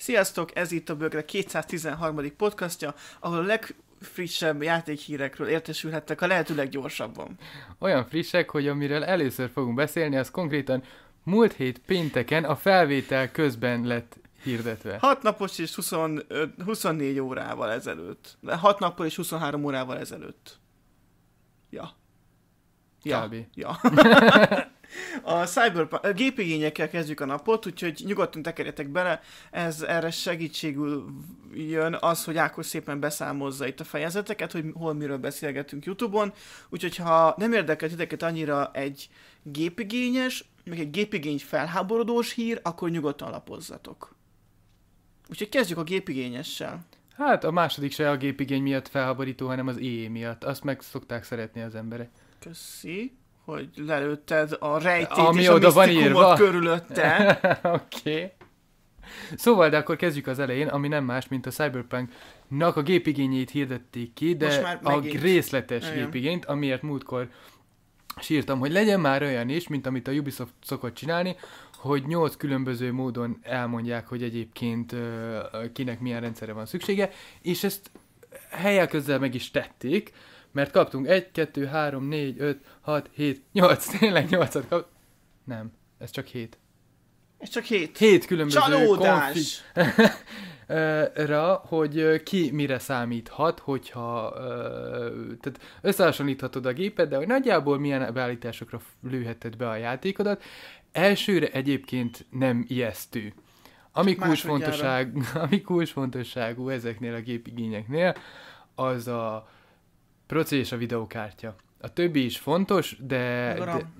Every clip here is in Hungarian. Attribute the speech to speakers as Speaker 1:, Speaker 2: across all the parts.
Speaker 1: Sziasztok, ez itt a Bögre 213. podcastja, ahol a legfrissebb játékhírekről értesülhettek a lehető leggyorsabban.
Speaker 2: Olyan frissek, hogy amiről először fogunk beszélni, az konkrétan múlt hét pénteken a felvétel közben lett hirdetve.
Speaker 1: 6 napos és 25, 24 órával ezelőtt. 6 nappal és 23 órával ezelőtt. Ja. Ja. Kb. Ja. A cyberpunk, a gépigényekkel kezdjük a napot, úgyhogy nyugodtan tekerjetek bele, ez erre segítségül jön az, hogy Ákos szépen beszámozza itt a fejezeteket, hogy hol miről beszélgetünk Youtube-on, úgyhogy ha nem érdekel titeket annyira egy gépigényes, meg egy gépigény felháborodós hír, akkor nyugodtan lapozzatok. Úgyhogy kezdjük a gépigényessel.
Speaker 2: Hát a második se a gépigény miatt felháborító, hanem az éjé miatt. Azt meg szokták szeretni az emberek.
Speaker 1: Köszi hogy lelőtted a rejtét Ami és oda a van írva. körülötte.
Speaker 2: Oké. Okay. Szóval, de akkor kezdjük az elején, ami nem más, mint a Cyberpunk-nak a gépigényét hirdették ki, de a részletes Igen. gépigényt, amiért múltkor sírtam, hogy legyen már olyan is, mint amit a Ubisoft szokott csinálni, hogy nyolc különböző módon elmondják, hogy egyébként kinek milyen rendszere van szüksége, és ezt helyek közel meg is tették, mert kaptunk 1, 2, 3, 4, 5, 6, 7, 8. Tényleg 8-at kap... Nem, ez csak 7.
Speaker 1: Ez csak 7. 7 különböző Csalódás!
Speaker 2: Konfi... ra, hogy ki mire számíthat, hogyha tehát összehasonlíthatod a gépet, de hogy nagyjából milyen beállításokra lőheted be a játékodat. Elsőre egyébként nem ijesztő. ami kulcsfontosságú ezeknél a gépigényeknél, az a Proci és a videókártya. A többi is fontos, de... de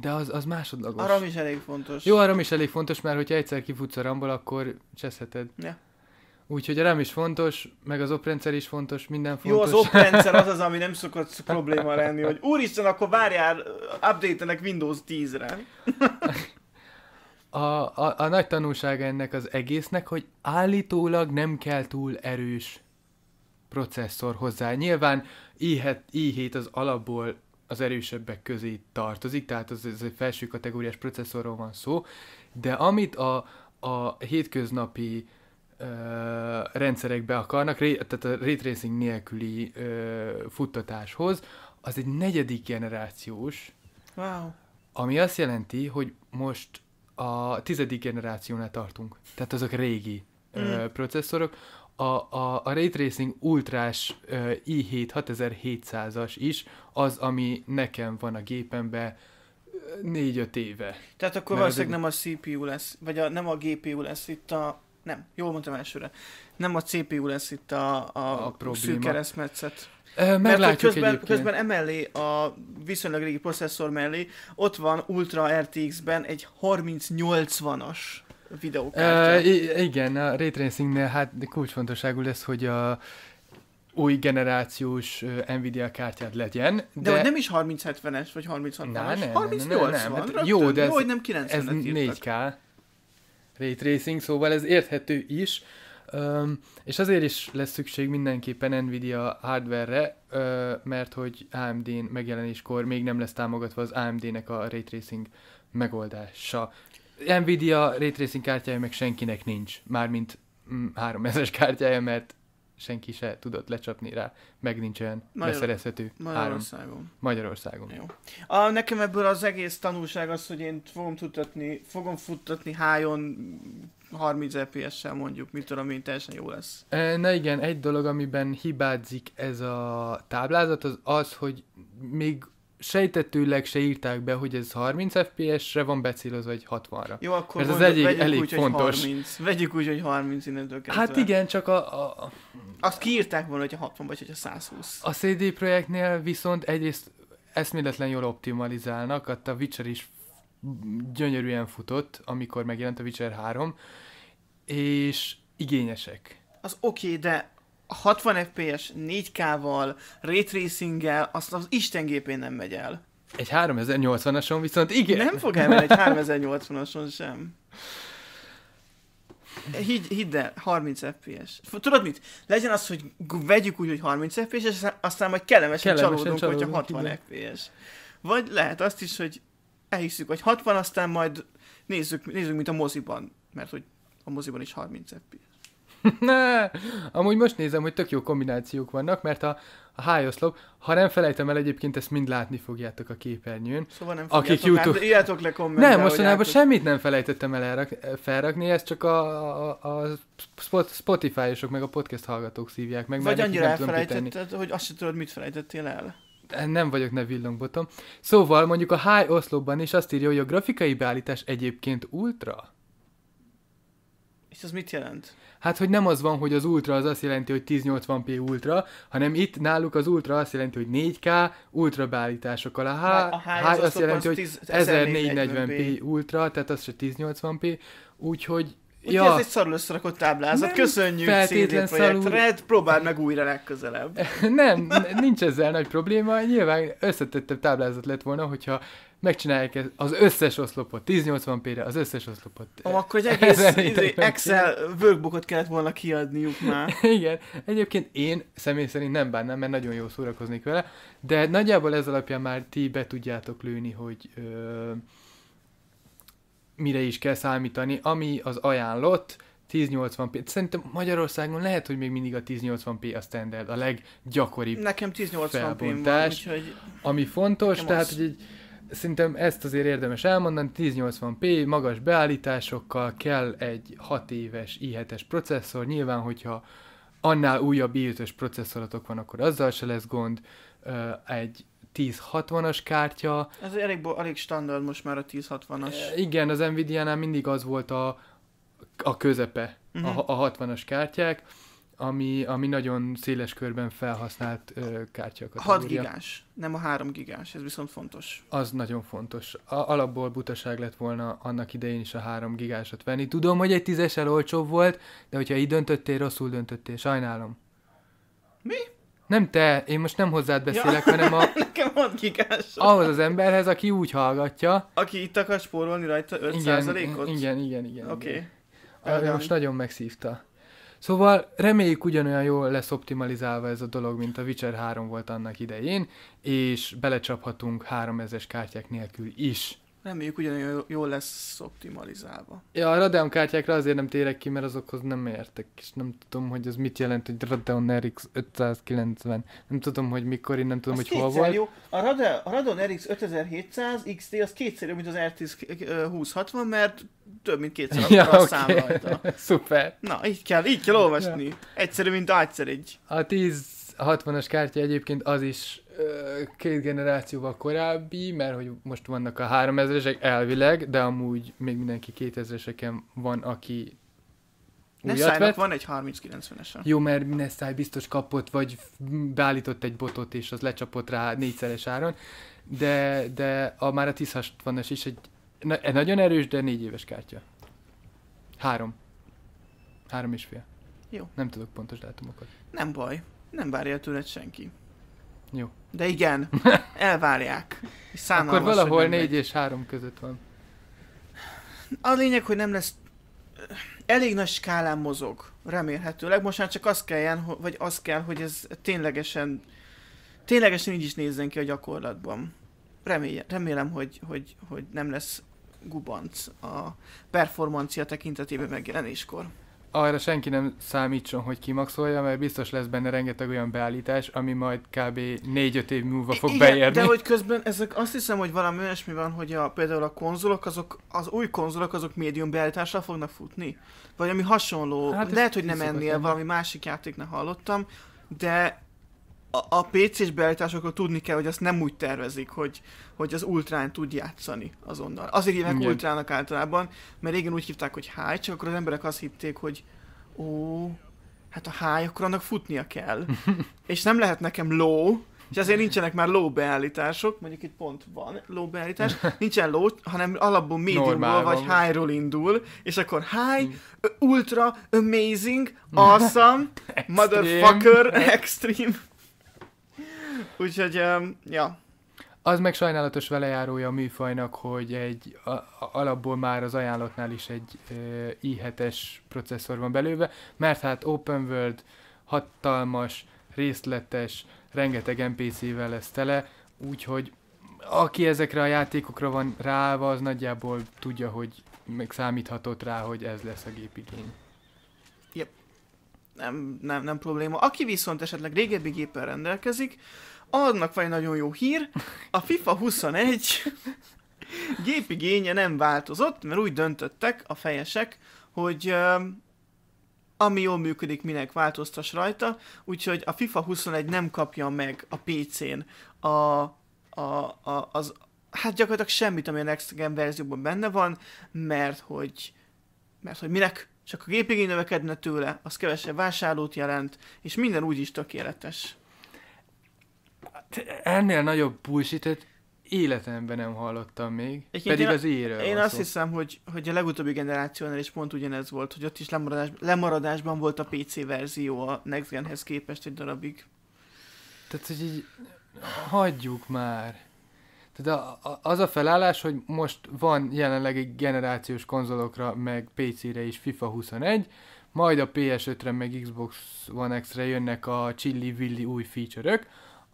Speaker 2: de az, az másodlagos. A ram is elég fontos. Jó, a ram is elég fontos, mert hogyha egyszer kifutsz a ramból, akkor cseszheted. Ja. Úgyhogy a RAM is fontos, meg az oprendszer is fontos, minden fontos. Jó, az oprendszer az az, ami nem szokott probléma lenni, hogy
Speaker 1: úristen, akkor várjál, update-enek Windows 10-re.
Speaker 2: A, a, a nagy tanulsága ennek az egésznek, hogy állítólag nem kell túl erős processzor hozzá. Nyilván i7, i7 az alapból az erősebbek közé tartozik, tehát az, az egy felső kategóriás processzorról van szó, de amit a, a hétköznapi ö, rendszerekbe akarnak, ré, tehát a ray tracing nélküli ö, futtatáshoz, az egy negyedik generációs, wow. ami azt jelenti, hogy most a tizedik generációnál tartunk. Tehát azok régi mm. ö, processzorok, a, a, a Ray Tracing Ultrás uh, i7 6700-as is az, ami nekem van a gépemben 4-5 éve. Tehát akkor Mert valószínűleg nem
Speaker 1: a CPU lesz, vagy a, nem a GPU lesz itt a... Nem, jól mondtam elsőre. Nem a CPU lesz itt a, a, a probléma. szűk keresztmetszet. Mert Mert közben, közben emellé a viszonylag régi processzor mellé ott van Ultra RTX-ben egy 3080-as videókártya. Uh,
Speaker 2: igen, a Ray Tracingnél hát kulcsfontosságú lesz, hogy a új generációs Nvidia kártyád legyen. De, de nem
Speaker 1: is 3070-es, vagy 3060 es 38 nem, hát van, hát Jó, de ez, jó, hogy nem 90 ez 4K
Speaker 2: Ray Tracing, szóval ez érthető is. Um, és azért is lesz szükség mindenképpen Nvidia hardware-re, uh, mert hogy AMD-n megjelenéskor még nem lesz támogatva az AMD-nek a Ray Tracing megoldása. Nvidia Ray Tracing kártyája meg senkinek nincs, mármint 3000-es mm, kártyája, mert senki se tudott lecsapni rá, meg nincs olyan Magyar- beszerezhető. Magyarországon. Három. Magyarországon. Jó.
Speaker 1: A, nekem ebből az egész tanulság az, hogy én fogom futtatni, fogom futtatni hájon 30 FPS-sel mondjuk, mit tudom én, teljesen jó lesz.
Speaker 2: E, na igen, egy dolog, amiben hibázik ez a táblázat, az az, hogy még sejtetőleg se írták be, hogy ez 30 FPS-re van becélozva, vagy 60-ra. Jó, akkor ez az egyik vegyük elég úgy, fontos.
Speaker 1: 30. Vegyük úgy, hogy 30 innentől kezdve. Hát igen, csak a, a... Azt kiírták volna, a 60 vagy, hogy a 120.
Speaker 2: A CD projektnél viszont egyrészt eszméletlen jól optimalizálnak, hát a Witcher is gyönyörűen futott, amikor megjelent a Witcher 3, és igényesek. Az oké, okay, de 60
Speaker 1: FPS 4K-val, raytracing azt az Isten gépén nem megy el.
Speaker 2: Egy 3080-ason viszont igen. Nem fog elmenni egy
Speaker 1: 3080-ason sem. Hidd, hidd el, 30 FPS. Tudod mit? Legyen az, hogy vegyük úgy, hogy 30 FPS, és aztán majd kellemesen, kellemesen csalódunk, csalódunk, hogyha 60 igen. FPS. Vagy lehet azt is, hogy elhiszük, hogy 60, aztán majd nézzük, nézzük mint a moziban, mert hogy a moziban is 30 FPS.
Speaker 2: Amúgy most nézem, hogy tök jó kombinációk vannak, mert a, a hájoszlop, ha nem felejtem el, egyébként ezt mind látni fogjátok a képernyőn. Szóval nem akik YouTube... hát írjátok le kommentbe. Nem, mostanában játok... semmit nem felejtettem el elrak, felrakni, ezt csak a, a, a Spotify-osok meg a podcast hallgatók szívják meg. Vagy annyira elfelejtetted, hogy azt sem tudod, mit felejtettél el nem vagyok ne villongbotom. Szóval mondjuk a High oszlopban is azt írja, hogy a grafikai beállítás egyébként ultra. És ez mit jelent? Hát, hogy nem az van, hogy az ultra az azt jelenti, hogy 1080p ultra, hanem itt náluk az ultra azt jelenti, hogy 4K ultra beállításokkal. A, H- a high, az azt jelenti, az hogy 1440p ultra, tehát az se 1080p, úgyhogy Úgyhogy ja. ez egy
Speaker 1: szarul összerakott táblázat. Nem Köszönjük CD Projekt
Speaker 2: próbáld meg újra
Speaker 1: legközelebb.
Speaker 2: nem, nincs ezzel nagy probléma. Nyilván összetettebb táblázat lett volna, hogyha megcsinálják e- az összes oszlopot, 1080p-re az összes oszlopot. Ó, akkor egy egész izé, Excel workbookot kellett volna kiadniuk már. Igen, egyébként én személy szerint nem bánnám, mert nagyon jó szórakoznék vele, de nagyjából ez alapján már ti be tudjátok lőni, hogy ö, mire is kell számítani, ami az ajánlott 1080p. Szerintem Magyarországon lehet, hogy még mindig a 1080p a standard, a leggyakoribb Nekem 1080p van, úgyhogy... Ami fontos, tehát az... hogy egy, szerintem ezt azért érdemes elmondani, 1080p, magas beállításokkal kell egy 6 éves i7-es processzor, nyilván, hogyha annál újabb i5-ös van, akkor azzal se lesz gond, egy 1060-as kártya. Ez elég, elég standard most már a 1060-as. E, igen, az Nvidia-nál mindig az volt a, a közepe, uh-huh. a, mhm. a 60-as kártyák, ami, ami nagyon széles körben felhasznált ö, kártyakat. 6 gigás,
Speaker 1: nem a 3 gigás, ez viszont fontos.
Speaker 2: Az nagyon fontos. A, alapból butaság lett volna annak idején is a 3 gigásat venni. Tudom, hogy egy tízesel olcsóbb volt, de hogyha így döntöttél, rosszul döntöttél, sajnálom. Mi? Nem te, én most nem hozzád beszélek, ja. hanem a... Nekem ad gigás. Ahhoz az emberhez, aki úgy hallgatja.
Speaker 1: Aki itt akar spórolni rajta 5%-ot? Igen, igen, igen.
Speaker 2: Oké. Okay. Igen. Most nagyon megszívta. Szóval reméljük ugyanolyan jól lesz optimalizálva ez a dolog, mint a Witcher 3 volt annak idején, és belecsaphatunk 3000-es kártyák nélkül is.
Speaker 1: Reméljük ugyanolyan jól lesz optimalizálva.
Speaker 2: Ja, a Radeon kártyákra azért nem térek ki, mert azokhoz nem értek, és nem tudom, hogy ez mit jelent, hogy Radeon RX 590. Nem tudom, hogy mikor, én nem tudom, az hogy hol volt. Jó.
Speaker 1: A, Rade- a Radeon RX 5700 XT az kétszer jobb, mint az RTX 2060, mert több mint kétszer ja, a okay. szám rajta. Szuper. Na, így kell, így kell olvasni. Ja. Egyszerű, mint egyszer egy.
Speaker 2: A 10 60 as kártya egyébként az is két generációval korábbi, mert hogy most vannak a 3000-esek elvileg, de amúgy még mindenki 2000-eseken van, aki Nessájnak
Speaker 1: van egy 3090-es. Jó,
Speaker 2: mert Nessai biztos kapott, vagy beállított egy botot, és az lecsapott rá négyszeres áron, de, de a már a 1060 es is egy, egy nagyon erős, de négy éves kártya. Három. Három és fél. Jó. Nem tudok pontos dátumokat. Nem baj.
Speaker 1: Nem várja tőled senki. Jó. De igen, elvárják. És Akkor valahol az, négy
Speaker 2: és három között van.
Speaker 1: A lényeg, hogy nem lesz... Elég nagy skálán mozog, remélhetőleg. Most már csak az kelljen, vagy az kell, hogy ez ténylegesen... Ténylegesen így is nézzen ki a gyakorlatban. Remélem, remélem hogy, hogy, hogy nem lesz gubanc a performancia tekintetében megjelenéskor
Speaker 2: arra senki nem számítson, hogy kimaxolja, mert biztos lesz benne rengeteg olyan beállítás, ami majd kb. 4-5 év múlva fog Igen, beérni. de hogy
Speaker 1: közben ezek azt hiszem, hogy valami olyasmi van, hogy a, például a konzolok, azok, az új konzolok, azok médium beállítással fognak futni. Vagy ami hasonló, hát lehet, hogy nem ennél, valami másik játéknál ne hallottam, de a, a PC-s beállításokról tudni kell, hogy azt nem úgy tervezik, hogy, hogy az ultrán tud játszani azonnal. Azért hívják Igen. ultrának általában, mert régen úgy hívták, hogy high, csak akkor az emberek azt hitték, hogy ó, hát a high, akkor annak futnia kell. és nem lehet nekem low, és ezért nincsenek már low beállítások, mondjuk itt pont van low beállítás, nincsen low, hanem alapból mediumból vagy highról indul, és akkor high, mm. ultra, amazing, awesome, extreme. motherfucker, extreme.
Speaker 2: Úgyhogy, um, ja. Az meg sajnálatos velejárója a műfajnak, hogy egy a, alapból már az ajánlatnál is egy e, i7-es processzor van belőve. mert hát open world, hatalmas, részletes, rengeteg NPC-vel lesz tele, úgyhogy aki ezekre a játékokra van ráva, az nagyjából tudja, hogy meg számíthatott rá, hogy ez lesz a gépigény.
Speaker 1: Yep. Nem, nem, nem probléma. Aki viszont esetleg régebbi géppel rendelkezik, annak van egy nagyon jó hír, a FIFA 21 gépigénye nem változott, mert úgy döntöttek a fejesek, hogy ami jól működik, minek változtas rajta, úgyhogy a FIFA 21 nem kapja meg a PC-n a, a, a, az, hát gyakorlatilag semmit, ami a Next Gen verzióban benne van, mert hogy, mert hogy minek? Csak a gépigény növekedne tőle, az kevesebb vásárlót jelent, és minden úgy is tökéletes. Hát,
Speaker 2: ennél nagyobb bullshit életemben nem hallottam még, Egyébként pedig én, az íjéről Én azt szó.
Speaker 1: hiszem, hogy, hogy a legutóbbi generációnál is pont ugyanez volt, hogy ott is lemaradás, lemaradásban volt a PC verzió a Next Genhez képest egy darabig.
Speaker 2: Tehát, hogy így hagyjuk már. Tehát a, a, az a felállás, hogy most van jelenleg egy generációs konzolokra, meg PC-re is FIFA 21, majd a PS5-re, meg Xbox One X-re jönnek a Chilli villi új feature-ök,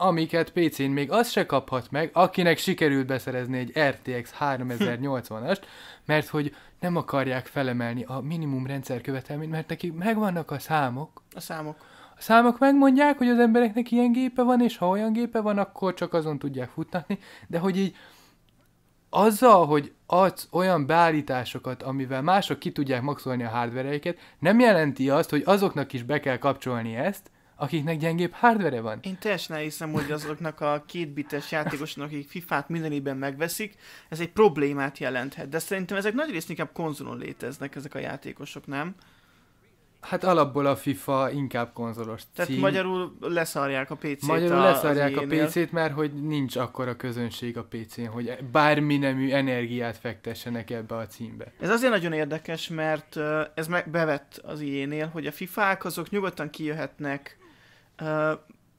Speaker 2: amiket PC-n még az se kaphat meg, akinek sikerült beszerezni egy RTX 3080-ast, mert hogy nem akarják felemelni a minimum rendszer követelményt, mert nekik megvannak a számok. A számok. A számok megmondják, hogy az embereknek ilyen gépe van, és ha olyan gépe van, akkor csak azon tudják futtatni, de hogy így azzal, hogy adsz olyan beállításokat, amivel mások ki tudják maxolni a hardvereiket, nem jelenti azt, hogy azoknak is be kell kapcsolni ezt, akiknek gyengébb hardvere van. Én teljesen hiszem, hogy azoknak a kétbites játékosnak, akik FIFA-t mindenében
Speaker 1: megveszik, ez egy problémát jelenthet. De szerintem ezek nagy részt inkább konzolon léteznek ezek a
Speaker 2: játékosok, nem? Hát alapból a FIFA inkább konzolos cím. Tehát magyarul
Speaker 1: leszarják a PC-t. Magyarul a, leszarják a PC-t,
Speaker 2: mert hogy nincs akkora közönség a PC-n, hogy bármi nemű energiát fektessenek ebbe a címbe.
Speaker 1: Ez azért nagyon érdekes, mert ez meg bevett az ilyénél, hogy a FIFA-k azok nyugodtan kijöhetnek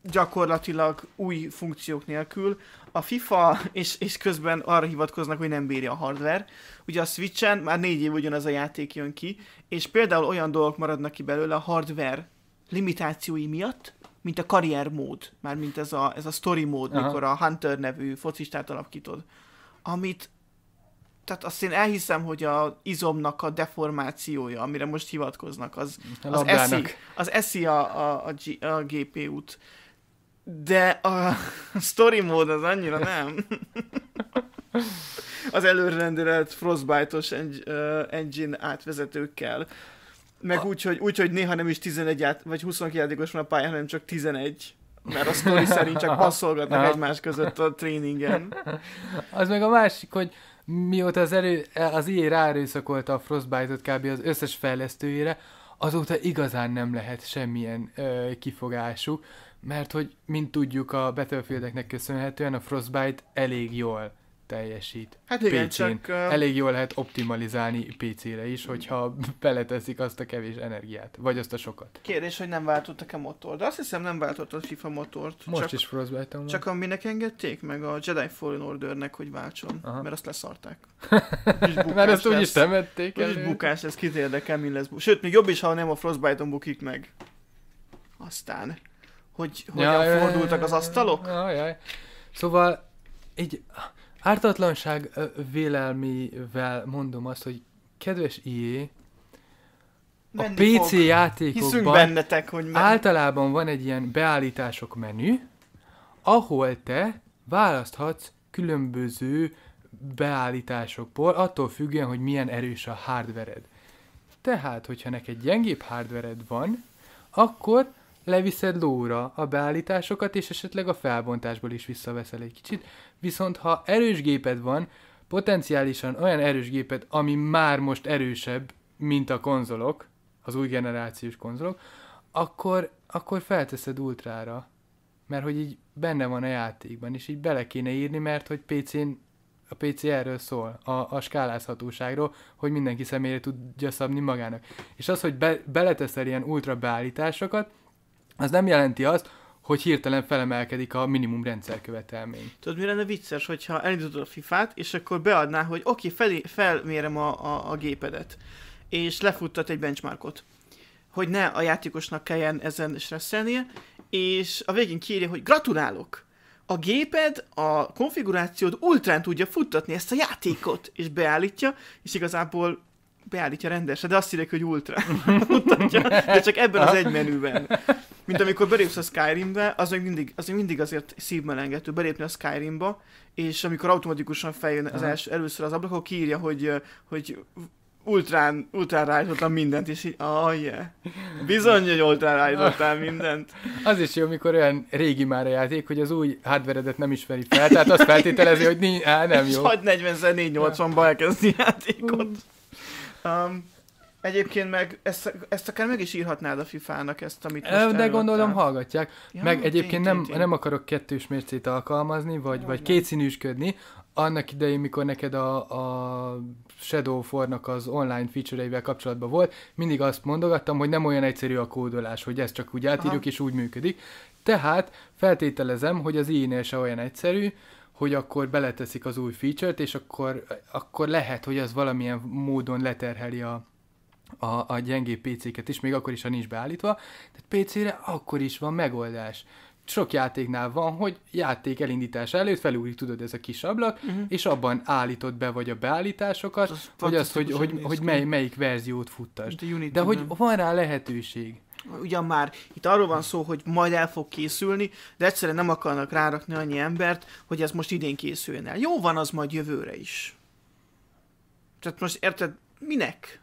Speaker 1: gyakorlatilag új funkciók nélkül. A FIFA, és, és közben arra hivatkoznak, hogy nem bírja a hardware. Ugye a Switch-en már négy év ugyanaz a játék jön ki, és például olyan dolgok maradnak ki belőle a hardware limitációi miatt, mint a karriermód, már mint ez a, ez a story mód, Aha. mikor a Hunter nevű focistát alapítod, amit tehát azt én elhiszem, hogy a izomnak a deformációja, amire most hivatkoznak, az, az eszi, az eszi a, a, a, G, a GPU-t. De a story mód az annyira nem. az előrendelt Frostbite-os engine átvezetőkkel. Meg a... úgy, hogy, úgy, hogy néha nem is 11 át, vagy 22 játékos van a pályán, hanem csak 11 mert a sztori szerint csak passzolgatnak egymás között a tréningen. Az
Speaker 2: meg a másik, hogy mióta az, elő, az EA ráerőszakolta a Frostbite-ot kb. az összes fejlesztőjére, azóta igazán nem lehet semmilyen ö, kifogásuk, mert hogy, mint tudjuk, a Battlefieldeknek köszönhetően a Frostbite elég jól teljesít. Hát igen, PC-n. csak... Uh... Elég jól lehet optimalizálni PC-re is, hogyha beleteszik azt a kevés energiát, vagy azt a sokat.
Speaker 1: Kérdés, hogy nem váltottak-e motort, de azt hiszem nem a FIFA motort. Most csak, is frostbite Csak aminek engedték meg a Jedi Fallen Ordernek, hogy váltson, Aha. mert azt leszarták. mert ezt úgyis temették el. Úgyis bukás, ez kit érdekel, mi lesz. Bu- Sőt, még jobb is, ha nem a Frostbite-on bukik meg. Aztán, hogy hogyan ja, fordultak az asztalok?
Speaker 2: ja, ja. Szóval így Ártatlanság vélelmével mondom azt, hogy kedves ié, a Menni PC fog. játékokban bennetek, hogy men... általában van egy ilyen beállítások menü, ahol te választhatsz különböző beállításokból, attól függően, hogy milyen erős a hardvered. Tehát, hogyha neked gyengébb hardvered van, akkor leviszed lóra a beállításokat, és esetleg a felbontásból is visszaveszel egy kicsit, viszont ha erős géped van, potenciálisan olyan erős géped, ami már most erősebb, mint a konzolok, az új generációs konzolok, akkor, akkor felteszed ultrára. Mert hogy így benne van a játékban, és így bele kéne írni, mert hogy PC-n a PC erről szól, a, a skálázhatóságról, hogy mindenki személyre tudja szabni magának. És az, hogy be, beleteszel ilyen ultra beállításokat, az nem jelenti azt, hogy hirtelen felemelkedik a minimum rendszerkövetelmény.
Speaker 1: Tudod, mi lenne vicces, hogyha elindítod a fifát, és akkor beadná, hogy oké, okay, fel, felmérem a, a, a gépedet, és lefuttat egy benchmarkot, hogy ne a játékosnak kelljen ezen stresszelnie, és a végén kiírja, hogy gratulálok! A géped a konfigurációd ultrán tudja futtatni ezt a játékot, és beállítja, és igazából beállítja rendesen, de azt írják, hogy ultra. Mutatja, de csak ebben az egy menüben. Mint amikor belépsz a Skyrimbe, az még mindig, az még mindig azért szívmelengető belépni a Skyrimba, és amikor automatikusan feljön az első, először az ablak, akkor kiírja, hogy, hogy ultrán, ultrán rájtottam
Speaker 2: mindent, és így, oh yeah. Bizony, hogy ultrán rájtottál mindent. Az is jó, amikor olyan régi már a játék, hogy az új hardware nem ismeri fel, tehát azt feltételezi, hogy ni- á, nem jó. És 40
Speaker 1: 480 ban elkezdi játékot. Um, Egyébként meg ezt, ezt akár meg is írhatnád a FIFA-nak ezt, amit most De gondolom
Speaker 2: hallgatják. Ja, meg egyébként tény, nem, tény. Nem, nem akarok kettős mércét alkalmazni, vagy, vagy nem. kétszínűsködni. Annak idején, mikor neked a, a Shadow fornak az online feature-eivel kapcsolatban volt, mindig azt mondogattam, hogy nem olyan egyszerű a kódolás, hogy ezt csak úgy átírjuk Aha. és úgy működik. Tehát feltételezem, hogy az i-nél se olyan egyszerű, hogy akkor beleteszik az új feature-t, és akkor, akkor lehet, hogy az valamilyen módon leterheli a, a, a gyengébb PC-ket is, még akkor is, ha nincs beállítva. Tehát PC-re akkor is van megoldás. Sok játéknál van, hogy játék elindítása előtt felújít, tudod, ez a kis ablak, uh-huh. és abban állítod be vagy a beállításokat, az vagy azt, hogy, hogy, hogy mely, melyik verziót futtas. De, De hogy van rá lehetőség
Speaker 1: ugyan már itt arról van szó, hogy majd el fog készülni, de egyszerűen nem akarnak rárakni annyi embert, hogy ez most idén készüljön el. Jó van az majd jövőre is. Tehát most érted, minek?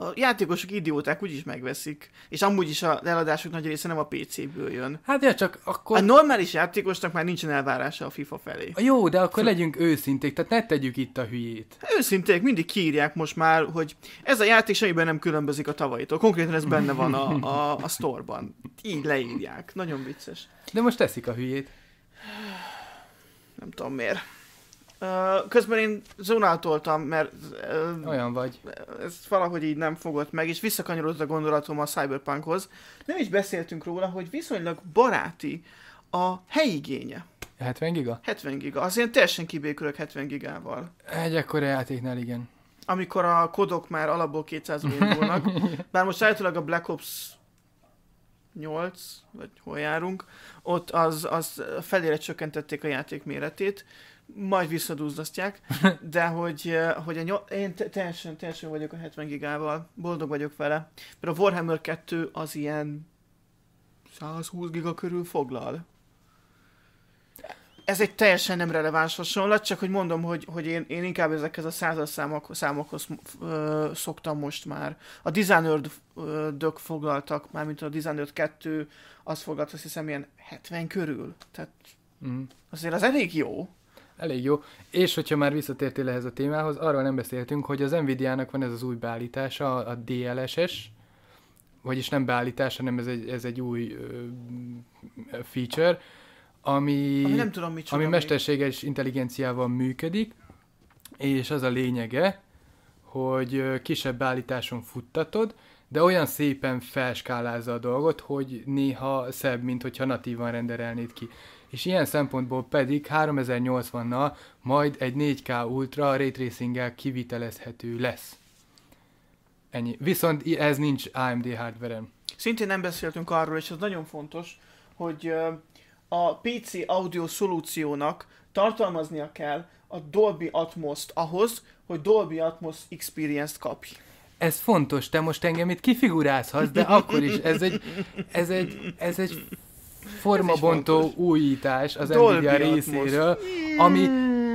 Speaker 1: a játékosok idióták úgyis megveszik, és amúgy is a eladások nagy része nem a PC-ből jön. Hát ja, csak akkor... A normális játékosnak már nincsen elvárása a FIFA felé.
Speaker 2: Jó, de akkor legyünk őszinték,
Speaker 1: tehát ne tegyük itt a hülyét. Őszinték, mindig kírják most már, hogy ez a játék semmiben nem különbözik a tavalyitól. Konkrétan ez benne van a, a, a sztorban. Így leírják. Nagyon vicces. De most teszik a hülyét. Nem tudom miért. Közben én zonáltoltam, mert... Olyan vagy. Ez valahogy így nem fogott meg, és visszakanyarodott a gondolatom a Cyberpunkhoz. Nem is beszéltünk róla, hogy viszonylag baráti a helyigénye.
Speaker 2: 70 giga?
Speaker 1: 70 giga. Az én teljesen kibékülök 70 gigával.
Speaker 2: Egy ekkora játéknál igen.
Speaker 1: Amikor a kodok már alapból 200 volnak. Bár most állítólag a Black Ops 8, vagy hol járunk, ott az, az felére csökkentették a játék méretét, majd visszadúzdasztják, de hogy, hogy a nyol... én teljesen, teljesen vagyok a 70 gigával, boldog vagyok vele, mert a Warhammer 2 az ilyen 120 giga körül foglal. Ez egy teljesen nem releváns hasonlat, csak hogy mondom, hogy, hogy én, én inkább ezekhez a százas számok, számokhoz ö, szoktam most már. A designer dök foglaltak, mármint a Designer 2, az foglalt azt hiszem ilyen 70 körül. Tehát mm. azért
Speaker 2: az elég jó. Elég jó. És hogyha már visszatértél ehhez a témához, arról nem beszéltünk, hogy az Nvidia-nak van ez az új beállítása, a DLSS, vagyis nem beállítás, hanem ez egy, ez egy új uh, feature, ami, ami, nem tudom, ami mesterséges intelligenciával működik, és az a lényege, hogy kisebb beállításon futtatod, de olyan szépen felskálázza a dolgot, hogy néha szebb, mint hogyha natívan renderelnéd ki és ilyen szempontból pedig 3080-nal majd egy 4K Ultra Ray tracing kivitelezhető lesz. Ennyi. Viszont ez nincs AMD hardverem.
Speaker 1: Szintén nem beszéltünk arról, és ez nagyon fontos, hogy a PC audio szolúciónak tartalmaznia kell a Dolby Atmos-t ahhoz, hogy Dolby Atmos Experience-t kapj.
Speaker 2: Ez fontos, te most engem itt kifigurázhatsz, de akkor is ez egy, ez egy, ez egy formabontó újítás az Dolby Nvidia részéről, ami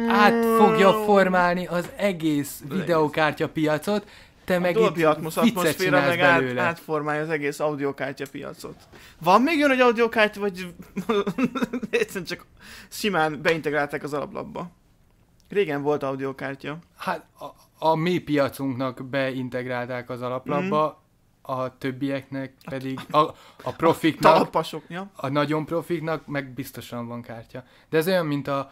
Speaker 2: át fogja formálni az egész videokártya piacot, te a meg Dolby itt Atmos atmoszféra meg át,
Speaker 1: átformálja az egész audiokártya piacot. Van még olyan, hogy audiokártya, vagy
Speaker 2: egyszerűen csak simán beintegrálták az alaplapba? Régen volt audiokártya. Hát a, a mi piacunknak beintegrálták az alaplapba, mm a többieknek pedig, a, a profiknak, a, ja. a nagyon profiknak meg biztosan van kártya. De ez olyan, mint a,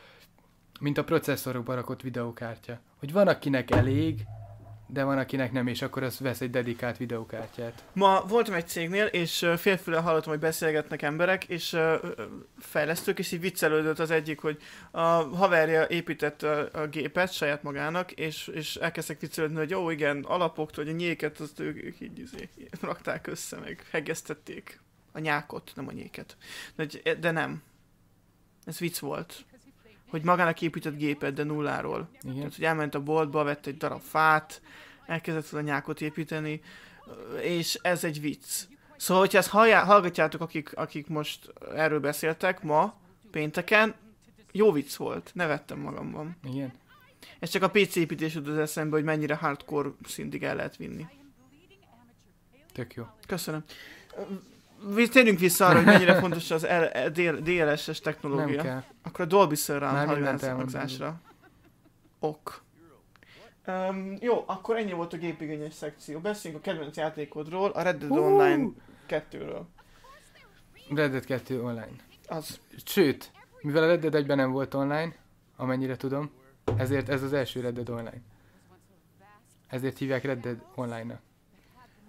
Speaker 2: mint a processzorokba rakott videókártya. Hogy van, akinek elég, de van akinek nem, és akkor az vesz egy dedikált videókártyát.
Speaker 1: Ma voltam egy cégnél, és félfüle hallottam, hogy beszélgetnek emberek, és fejlesztők, és így viccelődött az egyik, hogy a haverja épített a gépet saját magának, és, és elkezdtek viccelődni, hogy jó, igen, alapoktól, hogy a nyéket, azt ők így, így, így rakták össze, meg hegesztették a nyákot, nem a nyéket. De, de nem. Ez vicc volt hogy magának épített gépet, de nulláról. Igen. Tehát, hogy elment a boltba, vett egy darab fát, elkezdett a nyákot építeni, és ez egy vicc. Szóval, hogyha ezt halljá, hallgatjátok, akik, akik most erről beszéltek ma, pénteken, jó vicc volt, nevettem magamban. Igen. Ez csak a PC építés az eszembe, hogy mennyire hardcore szintig el lehet vinni. Tök jó. Köszönöm térjünk vissza arra, hogy mennyire fontos az e- DLSS technológia. Nem kell. Akkor a Dolby Surround hallgatásra. Ok. Um, jó, akkor ennyi volt a gépigényes szekció. Beszéljünk a kedvenc játékodról, a Red Dead uh! Online 2-ről.
Speaker 2: Red Dead 2 online. Az. Sőt, mivel a Red Dead 1-ben nem volt online, amennyire tudom, ezért ez az első Red Dead Online. Ezért hívják Red Dead Online-nak.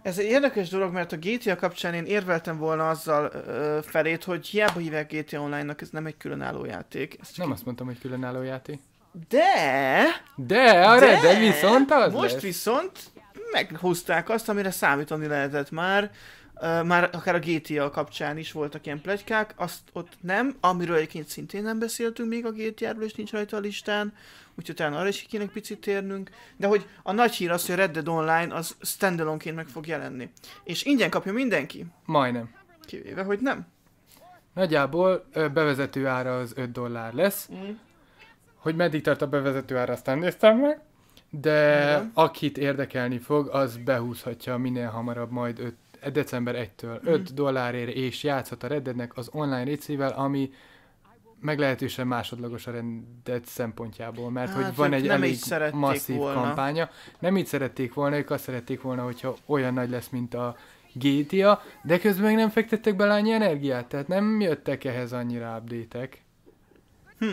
Speaker 1: Ez egy érdekes dolog, mert a GTA kapcsán én érveltem volna azzal ö, felét, hogy hiába hívják GTA Online-nak, ez nem egy különálló játék. Ez nem egy... azt mondtam, hogy különálló játék. De... De, a de, de viszont az Most lesz. viszont meghúzták azt, amire számítani lehetett már, már akár a GTA kapcsán is voltak ilyen plegykák, azt ott nem, amiről egyébként szintén nem beszéltünk még a GTA-ról, és nincs rajta a listán, úgyhogy talán arra is kéne picit térnünk, de hogy a nagy hír az, hogy a Red Dead Online az standalone-ként meg fog jelenni. És ingyen kapja mindenki? Majdnem. Kivéve, hogy nem.
Speaker 2: Nagyjából bevezető ára az 5 dollár lesz. Mm. Hogy meddig tart a bevezető ára, aztán néztem meg. De akit érdekelni fog, az behúzhatja minél hamarabb majd 5 december 1-től 5 mhm. dollárért, és játszhat a Reddednek az online récivel, ami meglehetősen másodlagos a rendet szempontjából, mert hát, hogy van egy nem elég masszív volna. kampánya. Nem így szerették volna, ők azt szerették volna, hogyha olyan nagy lesz, mint a GTA, de közben még nem fektettek bele annyi energiát, tehát nem jöttek ehhez annyira update -ek. Hm.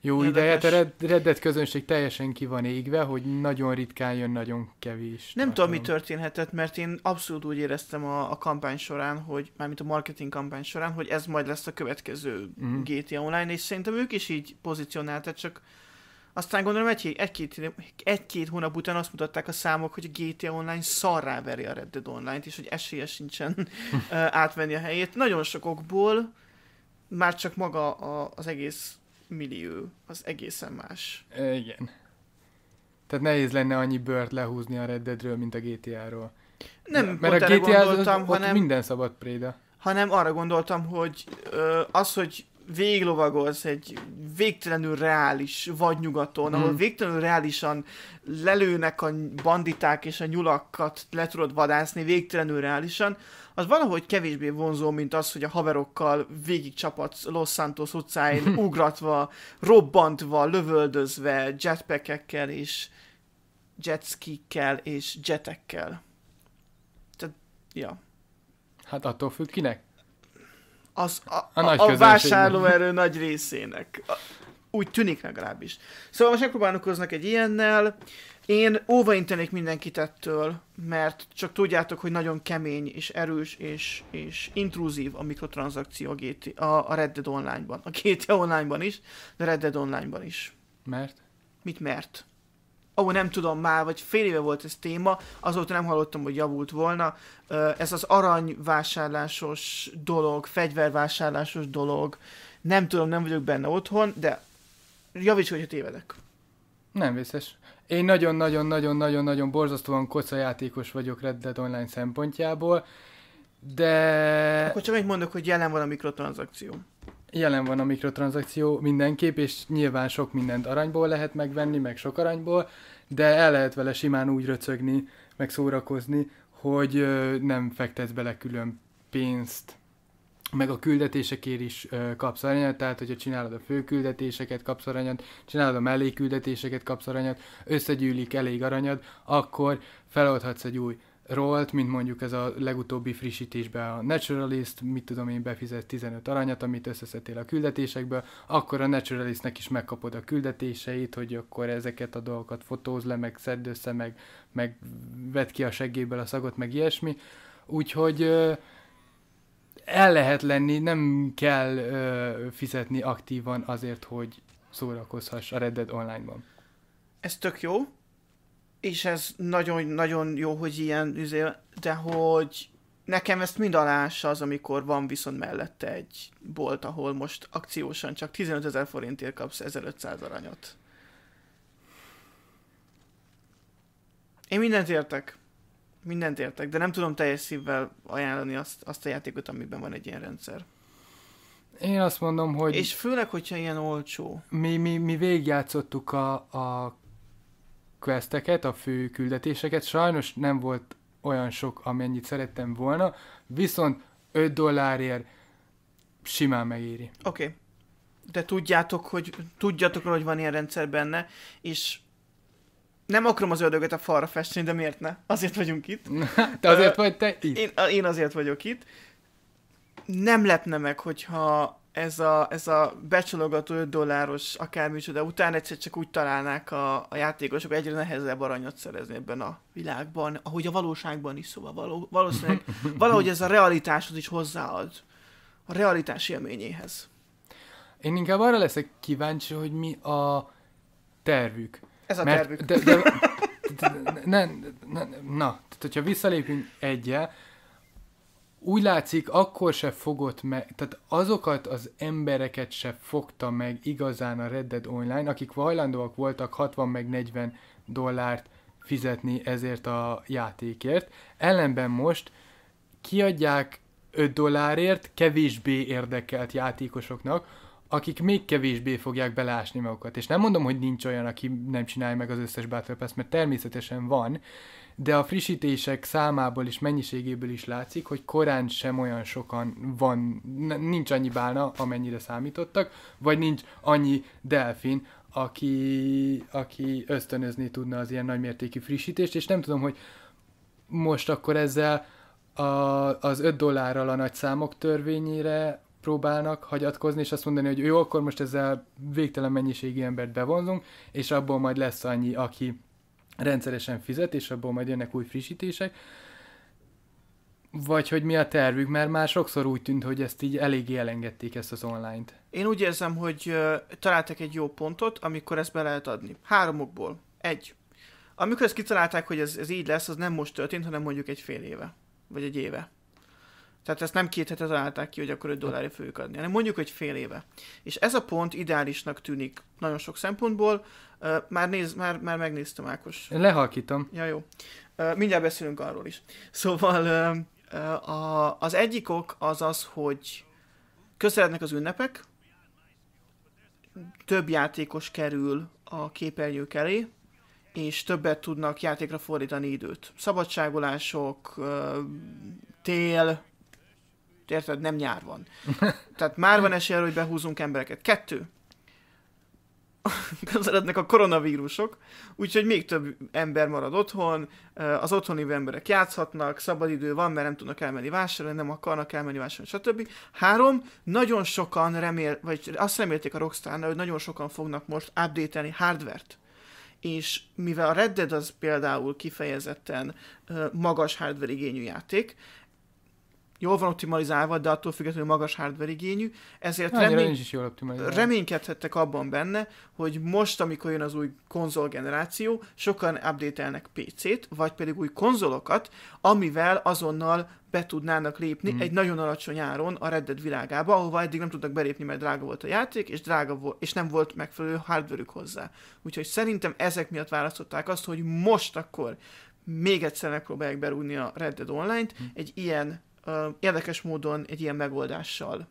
Speaker 2: Jó Érdekes. ideje, hát a Red közönség teljesen ki van égve, hogy nagyon ritkán jön, nagyon kevés. Nem tudom, mi
Speaker 1: történhetett, mert én abszolút úgy éreztem a, a kampány során, hogy mármint a marketing kampány során, hogy ez majd lesz a következő mm. GTA Online, és szerintem ők is így pozícionáltak, csak aztán gondolom egy-két egy, egy, egy, két hónap után azt mutatták a számok, hogy a GTA Online szarrá veri a Red Dead Online-t, és hogy esélye sincsen átvenni a helyét. Nagyon sokokból már csak maga a, az egész millió, az egészen más. igen.
Speaker 2: Tehát nehéz lenne annyi bört lehúzni a Red Deadről, mint a GTA-ról. Nem, ja, mert a GTA gondoltam, az, hanem, minden szabad préda.
Speaker 1: Hanem arra gondoltam, hogy ö, az, hogy véglovagolsz egy végtelenül reális vagy mm. ahol hmm. végtelenül reálisan lelőnek a banditák és a nyulakat le tudod vadászni végtelenül reálisan, az valahogy kevésbé vonzó, mint az, hogy a haverokkal végigcsapatsz Los Santos utcáin, ugratva, robbantva, lövöldözve, jetpackekkel és jetskikkel és jetekkel. Tehát, ja.
Speaker 2: Hát attól függ kinek az, a, a, nagy a vásárlóerő
Speaker 1: nagy részének. Úgy tűnik legalábbis. Szóval most megpróbálkoznak egy ilyennel. Én óvaintenék mindenkit ettől, mert csak tudjátok, hogy nagyon kemény és erős és, és intruzív a mikrotranszakció a, GT, a, a Red Dead Online-ban. A GTA Online-ban is, de Red Dead Online-ban is. Mert? Mit mert? ahol nem tudom már, vagy fél éve volt ez téma, azóta nem hallottam, hogy javult volna. Ez az aranyvásárlásos dolog, fegyvervásárlásos
Speaker 2: dolog, nem tudom, nem vagyok benne otthon, de javíts, hogyha tévedek. Nem vészes. Én nagyon-nagyon-nagyon-nagyon-nagyon borzasztóan koca játékos vagyok Red Dead Online szempontjából, de... Akkor csak mondok, hogy jelen van a mikrotranszakció jelen van a mikrotranszakció mindenképp, és nyilván sok mindent aranyból lehet megvenni, meg sok aranyból, de el lehet vele simán úgy röcögni, meg szórakozni, hogy nem fektetsz bele külön pénzt, meg a küldetésekért is kapsz aranyat, tehát hogyha csinálod a főküldetéseket, kapsz aranyat, csinálod a melléküldetéseket, kapsz aranyat, összegyűlik elég aranyat, akkor feloldhatsz egy új rolt, mint mondjuk ez a legutóbbi frissítésben a Naturalist, mit tudom én, befizet 15 aranyat, amit összeszedtél a küldetésekből, akkor a Naturalistnek is megkapod a küldetéseit, hogy akkor ezeket a dolgokat fotóz le, meg szedd össze, meg, meg vedd ki a seggéből a szagot, meg ilyesmi. Úgyhogy el lehet lenni, nem kell fizetni aktívan azért, hogy szórakozhass a Red Dead Online-ban. Ez tök jó, és ez nagyon-nagyon jó, hogy ilyen, izé,
Speaker 1: de hogy nekem ezt mind alás az, amikor van viszont mellette egy bolt, ahol most akciósan csak 15 ezer forintért kapsz 1500 aranyot. Én mindent értek. Mindent értek, de nem tudom teljes szívvel ajánlani azt, azt a játékot, amiben van egy ilyen rendszer.
Speaker 2: Én azt mondom, hogy... És főleg, hogyha ilyen olcsó. Mi, mi, mi végigjátszottuk a, a questeket, a fő küldetéseket. Sajnos nem volt olyan sok, amennyit szerettem volna, viszont 5 dollárért simán megéri. Oké. Okay. De tudjátok, hogy tudjátok, hogy van ilyen rendszer benne,
Speaker 1: és nem akarom az ördöget a falra festeni, de miért ne? Azért vagyunk itt. te azért vagy te itt? Én, én azért vagyok itt. Nem lepne meg, hogyha ez a, ez a becsalogató 5 dolláros akármicsoda után egyszer csak úgy találnák a, a játékosok egyre nehezebb aranyat szerezni ebben a világban, ahogy a valóságban is, szóval való, valószínűleg valahogy ez a realitáshoz is hozzáad, a realitás élményéhez.
Speaker 2: Én inkább arra leszek kíváncsi, hogy mi a tervük. Ez a Mert tervük. De, de, de, de, ne, ne, na, tehát hogyha visszalépünk egyel, úgy látszik, akkor se fogott meg, tehát azokat az embereket se fogta meg igazán a Red Dead Online, akik hajlandóak voltak 60 meg 40 dollárt fizetni ezért a játékért. Ellenben most kiadják 5 dollárért kevésbé érdekelt játékosoknak, akik még kevésbé fogják belásni magukat. És nem mondom, hogy nincs olyan, aki nem csinálja meg az összes Battle Pass, mert természetesen van, de a frissítések számából és mennyiségéből is látszik, hogy korán sem olyan sokan van, nincs annyi bálna, amennyire számítottak, vagy nincs annyi delfin, aki, aki ösztönözni tudna az ilyen nagymértékű frissítést, és nem tudom, hogy most akkor ezzel a, az 5 dollárral a nagy számok törvényére próbálnak hagyatkozni, és azt mondani, hogy jó, akkor most ezzel végtelen mennyiségű embert bevonzunk, és abból majd lesz annyi, aki rendszeresen fizet, és abból majd jönnek új frissítések, vagy hogy mi a tervük, mert már sokszor úgy tűnt, hogy ezt így eléggé elengedték ezt az online-t.
Speaker 1: Én úgy érzem, hogy uh, találtak egy jó pontot, amikor ezt be lehet adni. okból. Egy. Amikor ezt kitalálták, hogy ez, ez így lesz, az nem most történt, hanem mondjuk egy fél éve. Vagy egy éve. Tehát ezt nem két hete találták ki, hogy akkor 5 dollárért fogjuk adni, hanem mondjuk, hogy fél éve. És ez a pont ideálisnak tűnik nagyon sok szempontból. már, néz, már, már megnéztem, Ákos. Lehalkítom. Ja, jó. mindjárt beszélünk arról is. Szóval a, az egyik ok az az, hogy közelednek az ünnepek, több játékos kerül a képernyők elé, és többet tudnak játékra fordítani időt. Szabadságolások, tél, Érted? Nem nyár van. Tehát már van esélye, hogy behúzunk embereket. Kettő. Közelednek a koronavírusok, úgyhogy még több ember marad otthon, az otthoni emberek játszhatnak, szabadidő van, mert nem tudnak elmenni vásárolni, nem akarnak elmenni vásárolni, stb. Három, nagyon sokan remél, vagy azt remélték a rockstar hogy nagyon sokan fognak most update-elni hardvert és mivel a Red Dead az például kifejezetten magas hardware igényű játék, jól van optimalizálva, de attól függetlenül magas hardware igényű, ezért Na, remény... is jól reménykedhettek abban benne, hogy most, amikor jön az új konzol generáció, sokan updatelnek PC-t, vagy pedig új konzolokat, amivel azonnal be tudnának lépni mm. egy nagyon alacsony áron a reddet világába, ahova eddig nem tudtak belépni, mert drága volt a játék, és, drága volt, és nem volt megfelelő hardverük hozzá. Úgyhogy szerintem ezek miatt választották azt, hogy most akkor még egyszer megpróbálják berúgni a Red Dead Online-t, mm. egy ilyen érdekes módon egy ilyen megoldással,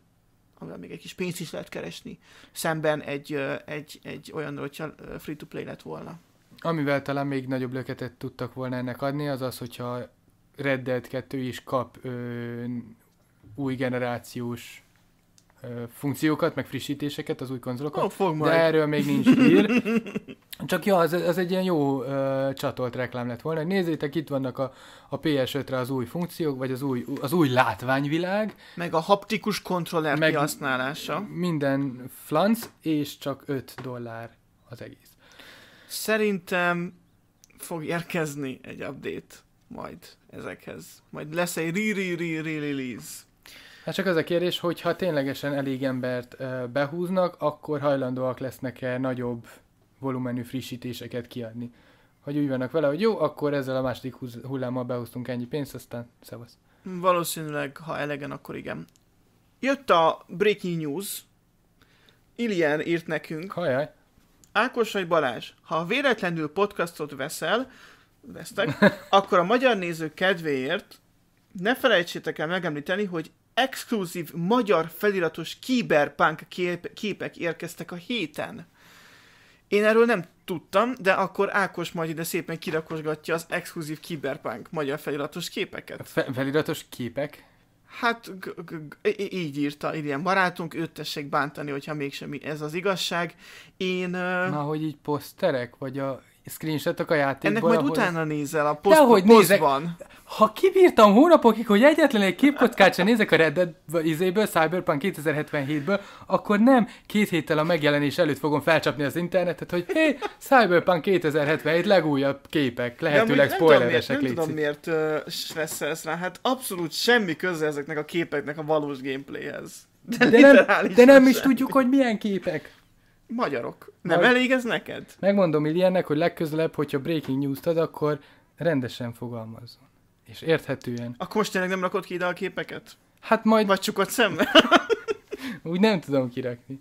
Speaker 1: amivel még egy kis pénzt is lehet keresni, szemben egy, egy, egy olyan, hogyha free-to-play lett volna.
Speaker 2: Amivel talán még nagyobb löketet tudtak volna ennek adni, az az, hogyha Red Dead 2 is kap ö, új generációs funkciókat, meg frissítéseket az új konzolokon, no, fog majd. de erről még nincs hír. Csak ja, az, az egy ilyen jó uh, csatolt reklám lett volna, nézzétek, itt vannak a, a PS5-re az új funkciók, vagy az új, az új látványvilág. Meg a haptikus kontroller meg kihasználása. Minden flanc, és csak 5 dollár az egész. Szerintem fog érkezni egy update majd ezekhez. Majd lesz egy re-re-re-release. Hát csak az a kérdés, hogy ha ténylegesen elég embert behúznak, akkor hajlandóak lesznek-e nagyobb volumenű frissítéseket kiadni. Hogy úgy vannak vele, hogy jó, akkor ezzel a második hullámmal behúztunk ennyi pénzt, aztán szevasz.
Speaker 1: Valószínűleg, ha elegen, akkor igen. Jött a Breaking News. Ilyen írt nekünk. Hajaj. vagy Balázs, ha véletlenül podcastot veszel, vesztek, akkor a magyar nézők kedvéért ne felejtsétek el megemlíteni, hogy exkluzív magyar feliratos kiberpunk kép- képek érkeztek a héten. Én erről nem tudtam, de akkor Ákos majd ide szépen kirakosgatja az exkluzív kiberpunk magyar feliratos képeket. Fe- feliratos képek? Hát g- g- g- így írta ilyen barátunk, őt tessék bántani, hogyha mégsem ez az igazság. Én... Na, hogy így poszterek, vagy
Speaker 2: a screenshotok a játékból. Ennek majd ahol... utána
Speaker 1: nézel a poszt, Dehogy nézek,
Speaker 2: van. Ha kibírtam hónapokig, hogy egyetlen egy képkockát sem nézek a Red Dead izéből, Cyberpunk 2077-ből, akkor nem két héttel a megjelenés előtt fogom felcsapni az internetet, hogy hé, Cyberpunk 2077 legújabb képek, lehetőleg spoileresek Nem tudom
Speaker 1: miért, nem tudom, miért stresszelsz rá, hát abszolút semmi köze ezeknek a képeknek a valós gameplayhez. De, de, nem, de nem is semmi.
Speaker 2: tudjuk, hogy milyen képek. Magyarok. Nem Majd... elég ez neked? Megmondom Iliennek, hogy legközelebb, hogyha breaking news ad, akkor rendesen fogalmazzon. És érthetően.
Speaker 1: Akkor most tényleg nem rakod ki ide a képeket? Hát majd... Vagy csukott szemmel?
Speaker 2: Úgy nem tudom kirakni.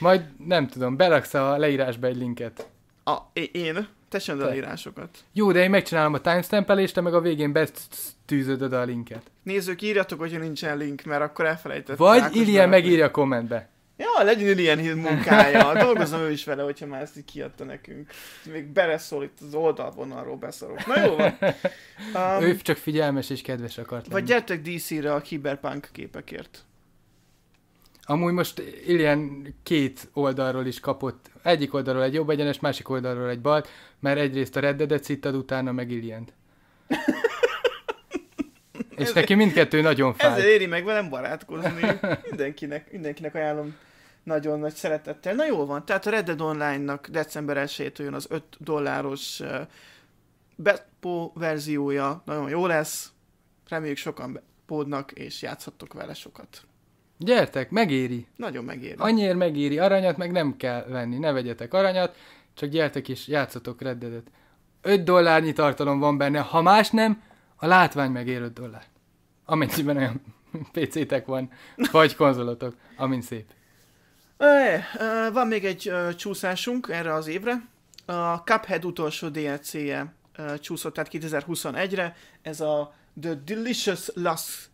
Speaker 2: Majd nem tudom, beraksz a leírásba egy linket. A,
Speaker 1: én? Te sem a leírásokat.
Speaker 2: Jó, de én megcsinálom a timestamp és te meg a végén betűzöd oda a linket.
Speaker 1: Nézzük, írjatok, hogyha nincsen link, mert akkor elfelejtettem. Vagy Ilyen megírja
Speaker 2: a kommentbe.
Speaker 1: Ja, legyen ilyen munkája, dolgozom ő is vele, hogyha már ezt így kiadta nekünk. Még bereszól itt az oldalvonalról beszorok, Na jó van. Um, ő
Speaker 2: csak figyelmes és kedves akart lenni. Vagy
Speaker 1: gyertek DC-re a Cyberpunk képekért.
Speaker 2: Amúgy most ilyen két oldalról is kapott, egyik oldalról egy jobb egyenes, másik oldalról egy bal, mert egyrészt a reddedet dead szittad, utána meg ilyen. És ezért, neki mindkettő nagyon fáj. Ezért
Speaker 1: éri meg velem barátkozni. Mindenkinek, mindenkinek ajánlom nagyon nagy szeretettel. Na jól van, tehát a Red Dead Online-nak december 1 jön az 5 dolláros uh, Bepo verziója, nagyon jó lesz, reméljük sokan pódnak, és játszhattok vele sokat.
Speaker 2: Gyertek, megéri. Nagyon megéri. Annyiért megéri, aranyat meg nem kell venni, ne vegyetek aranyat, csak gyertek és játszatok Red Dead-et. 5 dollárnyi tartalom van benne, ha más nem, a látvány megér 5 dollár. Amennyiben olyan PC-tek van, vagy konzolotok, amin szép.
Speaker 1: Eh, van még egy csúszásunk erre az évre. A Cuphead utolsó DLC-je csúszott, tehát 2021-re. Ez a The Delicious Last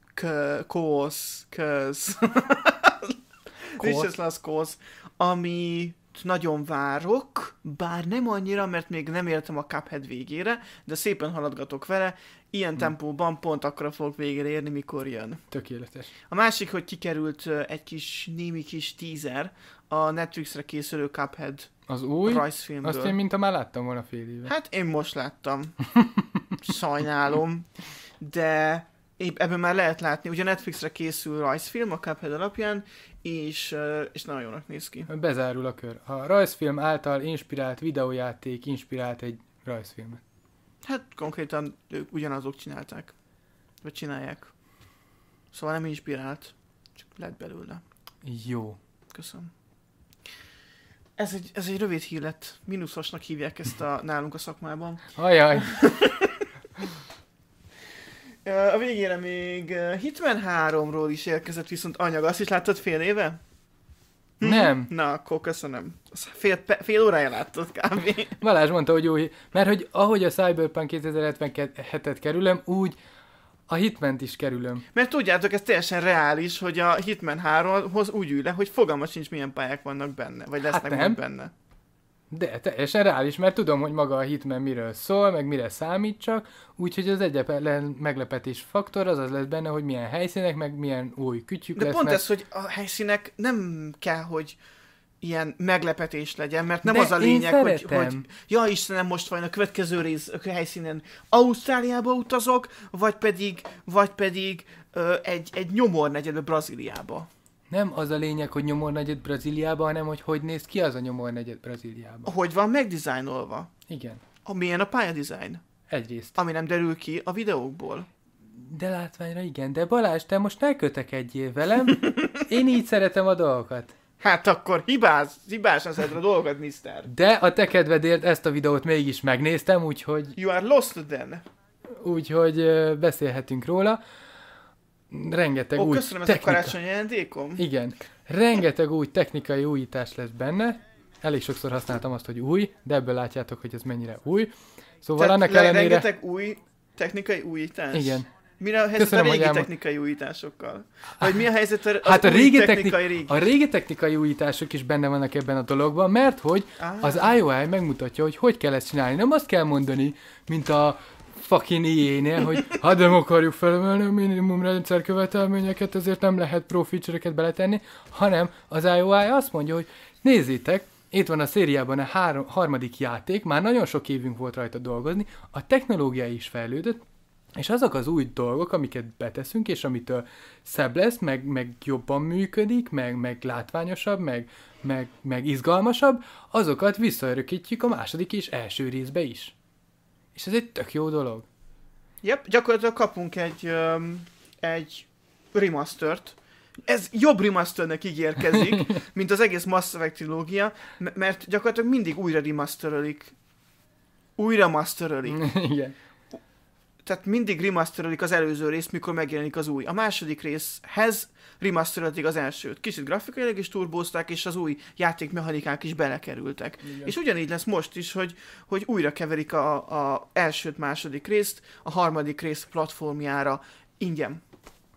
Speaker 1: Cause. Delicious Last Cause, ami nagyon várok, bár nem annyira, mert még nem értem a Cuphead végére, de szépen haladgatok vele, ilyen hmm. tempóban pont akkor
Speaker 2: fogok végére érni, mikor jön. Tökéletes.
Speaker 1: A másik, hogy kikerült egy kis, némi kis teaser a Netflixre készülő Cuphead
Speaker 2: az új? Rajzfilmből. Azt én mint a már láttam volna fél éve.
Speaker 1: Hát én most láttam. Sajnálom. De épp ebben már lehet látni, ugye Netflixre készül rajzfilm a Cuphead alapján, és,
Speaker 2: és nagyon jónak néz ki. Bezárul a kör. A rajzfilm által inspirált videójáték inspirált egy rajzfilmet. Hát konkrétan ők ugyanazok csinálták. Vagy
Speaker 1: csinálják. Szóval nem inspirált, csak lett belőle. Jó. Köszönöm. Ez egy, ez egy rövid hír lett. Minuszosnak hívják ezt a, nálunk a szakmában. Ajaj. A végére még Hitman 3-ról is érkezett viszont anyag. Azt is láttad fél éve?
Speaker 2: Nem. Mhm. Na, akkor köszönöm. Fél, fél órája láttad kb. Balázs mondta, hogy jó, mert hogy ahogy a Cyberpunk 2077-et kerülöm, úgy a Hitment is kerülöm.
Speaker 1: Mert tudjátok, ez teljesen reális, hogy a Hitman 3-hoz úgy ül le, hogy fogalma sincs, milyen pályák vannak benne, vagy hát lesznek hát nem. benne.
Speaker 2: De, teljesen reális, mert tudom, hogy maga a Hitman miről szól, meg mire számít csak, úgyhogy az egyetlen meglepetés faktor az az lesz benne, hogy milyen helyszínek, meg milyen új kütyük De lesz, pont ez, hogy
Speaker 1: a helyszínek nem kell, hogy ilyen meglepetés legyen, mert nem De az a lényeg, hogy, hogy ja Istenem, most van a következő rész a helyszínen Ausztráliába utazok, vagy pedig, vagy
Speaker 2: pedig ö, egy, egy nyomor negyedbe Brazíliába nem az a lényeg, hogy nyomornegyed Brazíliában, hanem hogy hogy néz ki az a nyomornegyed Brazíliában. Hogy van megdizájnolva. Igen. A
Speaker 1: milyen a pályadizájn. Egyrészt. Ami nem derül ki a videókból.
Speaker 2: De látványra igen, de Balázs, te most ne kötekedjél velem, én így szeretem a dolgokat. Hát akkor hibáz,
Speaker 1: hibás az a dolgod, mister.
Speaker 2: De a te kedvedért ezt a videót mégis megnéztem, úgyhogy... You are lost then. Úgyhogy beszélhetünk róla rengeteg Ó, új köszönöm technika. ez a karácsonyi ajándékom. Igen. Rengeteg új technikai újítás lesz benne. Elég sokszor használtam azt, hogy új, de ebből látjátok, hogy ez mennyire új. Szóval Tehát annak ellenére... rengeteg
Speaker 1: új technikai újítás? Igen. Mi a helyzet Köszönöm, a régi elmond... technikai újításokkal? Vagy mi a helyzet a, hát a régi technikai, régi? A
Speaker 2: régi technikai újítások is benne vannak ebben a dologban, mert hogy ah. az IOI megmutatja, hogy hogy kell ezt csinálni. Nem azt kell mondani, mint a fucking iénél, hogy ha nem akarjuk felemelni a minimum rendszer követelményeket, ezért nem lehet pro feature-eket beletenni, hanem az IOI azt mondja, hogy nézzétek, itt van a szériában a három, harmadik játék, már nagyon sok évünk volt rajta dolgozni, a technológia is fejlődött, és azok az új dolgok, amiket beteszünk, és amitől szebb lesz, meg, meg jobban működik, meg, meg látványosabb, meg, meg, meg izgalmasabb, azokat visszaörökítjük a második és első részbe is. És ez egy tök jó dolog. Jep, gyakorlatilag kapunk egy,
Speaker 1: um, egy remastert, ez jobb remasternek ígérkezik, mint az egész Mass Effect trilógia, mert gyakorlatilag mindig újra remasterölik. Újra masterölik. Igen tehát mindig remasterelik az előző rész, mikor megjelenik az új. A második részhez remasterelték az elsőt. Kicsit grafikailag is turbózták, és az új játékmechanikák is belekerültek. Igen. És ugyanígy lesz most is, hogy, hogy újra keverik a, a elsőt, második részt, a harmadik rész platformjára ingyen.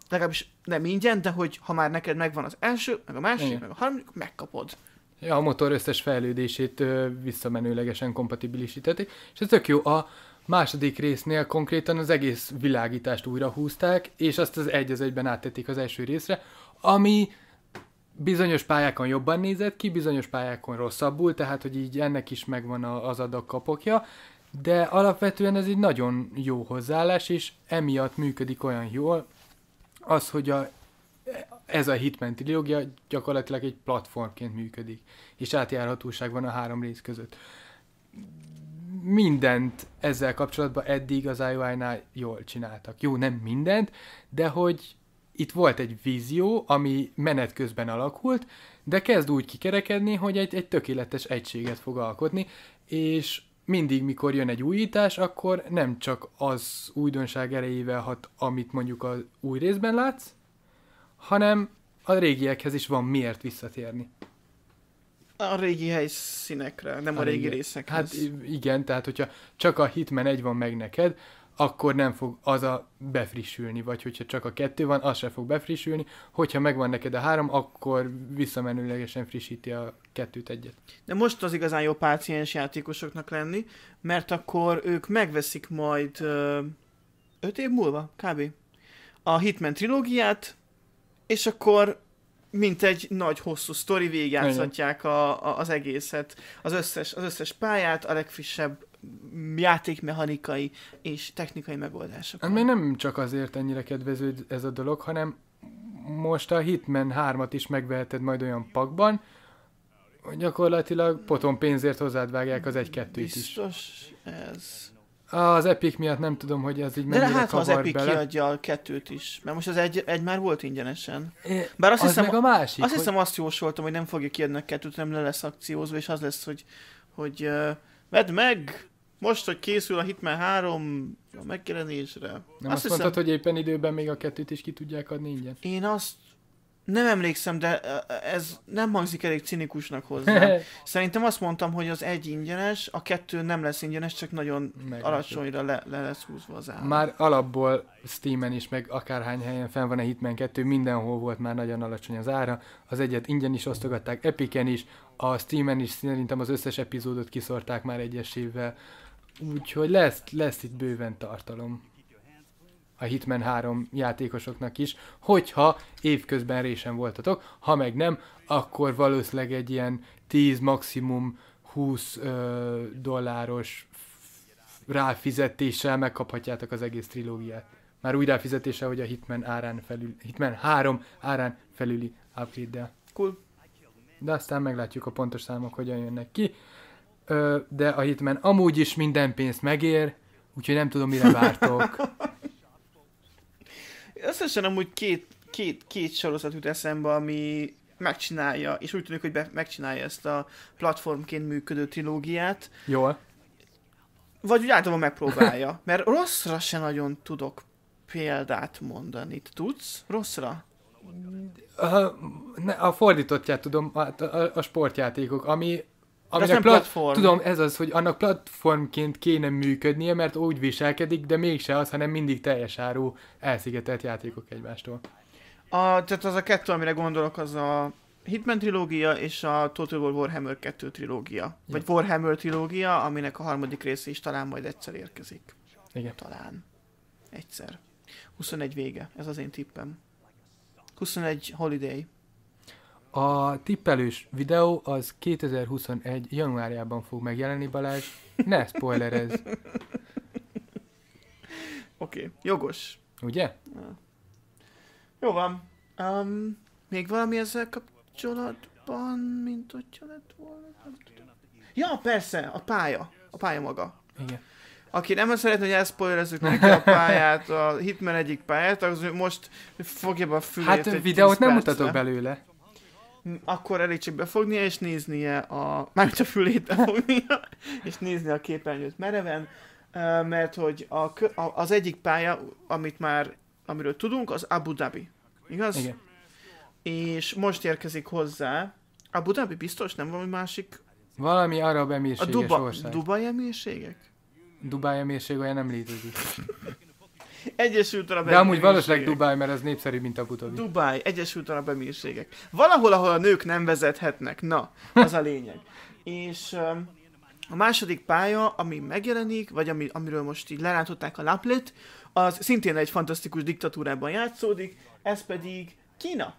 Speaker 1: Legalábbis nem ingyen, de hogy ha már neked megvan az első, meg a másik, Igen. meg a harmadik, megkapod.
Speaker 2: Ja, a motor összes fejlődését ö, visszamenőlegesen kompatibilisíteti, és ez tök jó. A, második résznél konkrétan az egész világítást újra húzták, és azt az egy az egyben áttették az első részre, ami bizonyos pályákon jobban nézett ki, bizonyos pályákon rosszabbul, tehát hogy így ennek is megvan az adag kapokja, de alapvetően ez egy nagyon jó hozzáállás, és emiatt működik olyan jól az, hogy a, ez a Hitman trilógia gyakorlatilag egy platformként működik, és átjárhatóság van a három rész között mindent ezzel kapcsolatban eddig az ioi nál jól csináltak. Jó, nem mindent, de hogy itt volt egy vízió, ami menet közben alakult, de kezd úgy kikerekedni, hogy egy, egy tökéletes egységet fog alkotni, és mindig, mikor jön egy újítás, akkor nem csak az újdonság erejével hat, amit mondjuk az új részben látsz, hanem a régiekhez is van miért visszatérni. A régi helyszínekre, nem a, a hát régi, régi részekhez. Hát igen, tehát hogyha csak a Hitman egy van meg neked, akkor nem fog az a befrissülni, vagy hogyha csak a kettő van, az se fog befrissülni, hogyha megvan neked a három, akkor visszamenőlegesen frissíti a kettőt egyet. De most az igazán jó páciens játékosoknak lenni,
Speaker 1: mert akkor ők megveszik majd öt év múlva, kb. a Hitman trilógiát, és akkor mint egy nagy hosszú sztori végigjátszhatják a, a, az egészet, az összes, az összes pályát, a legfrissebb játékmechanikai és technikai megoldások. Ami
Speaker 2: hát nem csak azért ennyire kedvező ez a dolog, hanem most a Hitman 3-at is megveheted majd olyan pakban, hogy gyakorlatilag potom pénzért hozzád vágják az egy-kettőt is. Biztos
Speaker 1: ez.
Speaker 2: Az Epic miatt nem tudom, hogy ez így mennyire De hát, ha az Epic bele. kiadja
Speaker 1: a kettőt is, mert most az egy, egy már volt ingyenesen. Bár azt az hiszem, a másik, azt hogy... hiszem azt jósoltam, hogy nem fogja kiadni a kettőt, nem le lesz akciózva, és az lesz, hogy, hogy uh, vedd meg, most, hogy készül a Hitman 3 a megjelenésre. Nem azt, azt hiszem... mondtad, hogy éppen időben még a kettőt is ki tudják adni ingyen? Én azt nem emlékszem, de ez nem hangzik elég cinikusnak hozzá. Szerintem azt mondtam, hogy az egy ingyenes, a kettő nem lesz ingyenes, csak nagyon meg alacsonyra le, le lesz húzva az ár. Már
Speaker 2: alapból Steamen is, meg akárhány helyen fenn van a Hitman 2, mindenhol volt már nagyon alacsony az ára. Az egyet ingyen is osztogatták, Epiken is, a Steamen is szerintem az összes epizódot kiszorták már egyesével. Úgyhogy lesz, lesz itt bőven tartalom a Hitman 3 játékosoknak is, hogyha évközben résen voltatok, ha meg nem, akkor valószínűleg egy ilyen 10 maximum 20 ö, dolláros ráfizetéssel megkaphatjátok az egész trilógiát. Már úgy ráfizetéssel, hogy a Hitman, árán felül, Hitman 3 árán felüli upgrade-del. Cool. De aztán meglátjuk a pontos számok, hogyan jönnek ki. Ö, de a Hitman amúgy is minden pénzt megér, úgyhogy nem tudom, mire vártok.
Speaker 1: Összesen amúgy két, két, két sorozat jut eszembe, ami megcsinálja, és úgy tűnik, hogy be, megcsinálja ezt a platformként működő trilógiát. Jól. Vagy úgy általában megpróbálja, mert rosszra se nagyon tudok példát
Speaker 2: mondani. Tudsz? Rosszra? A, a fordítottját tudom, a, hát a, a sportjátékok, ami aminek nem platform. Tudom, ez az, hogy annak platformként kéne működnie, mert úgy viselkedik, de mégse az, hanem mindig teljes áru elszigetelt játékok egymástól.
Speaker 1: A, tehát az a kettő, amire gondolok, az a Hitman trilógia és a Total War Warhammer 2 trilógia. Igen. Vagy Warhammer trilógia, aminek a harmadik része is talán majd egyszer érkezik. Igen. Talán. Egyszer. 21 vége, ez az én tippem. 21 holiday.
Speaker 2: A tippelős videó az 2021. januárjában fog megjelenni, Balázs. Ne spoilerezz! Oké,
Speaker 1: okay. jogos. Ugye? Jó van. Um, még valami ezzel kapcsolatban, mint hogyha lett volna? Ja, persze, a pálya. A pálya maga. Igen. Aki nem szeretne, hogy elszpoilerezzük neki a pályát, a Hitman egyik pályát, az most fogja be a fülét Hát egy videót nem mutatok belőle akkor elég befognia és néznie a... Mármint a fülét befognia, és nézni a képernyőt mereven, mert hogy a, az egyik pálya, amit már, amiről tudunk, az Abu Dhabi. Igaz? Igen. És most érkezik hozzá, Abu Dhabi biztos, nem valami másik?
Speaker 2: Valami arab emírséges a Duba... ország.
Speaker 1: Dubai emírségek?
Speaker 2: Dubai emírség olyan nem létezik.
Speaker 1: Egyesült Arab De amúgy valószínűleg Dubáj,
Speaker 2: mert ez népszerű, mint a Dhabi. Dubáj, Egyesült Arab Emírségek. Valahol, ahol a nők nem
Speaker 1: vezethetnek. Na, az a lényeg. És um, a második pálya, ami megjelenik, vagy ami, amiről most így lerántották a laplet, az szintén egy fantasztikus diktatúrában játszódik, ez pedig Kína.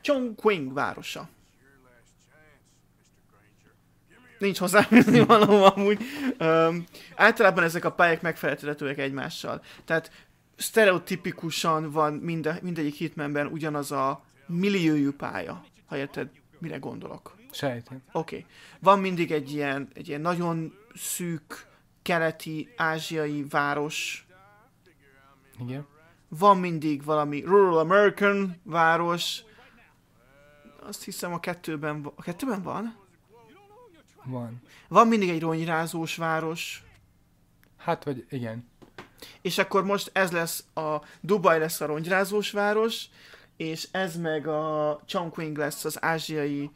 Speaker 1: Chongqing városa. Nincs hozzá valóban amúgy. Um, általában ezek a pályák megfeleltetőek egymással. Tehát sztereotipikusan van minde, mindegyik hitmenben ugyanaz a milliójú pálya, ha érted, mire gondolok. Sejtem. Oké. Okay. Van mindig egy ilyen, egy ilyen nagyon szűk, keleti, ázsiai város. Igen. Van mindig valami rural American város. Azt hiszem a kettőben, a kettőben van? Van. Van mindig egy ronyrázós város. Hát, vagy igen. És akkor most ez lesz a Dubaj lesz a rongyrázós város, és ez meg a Chongqing lesz az ázsiai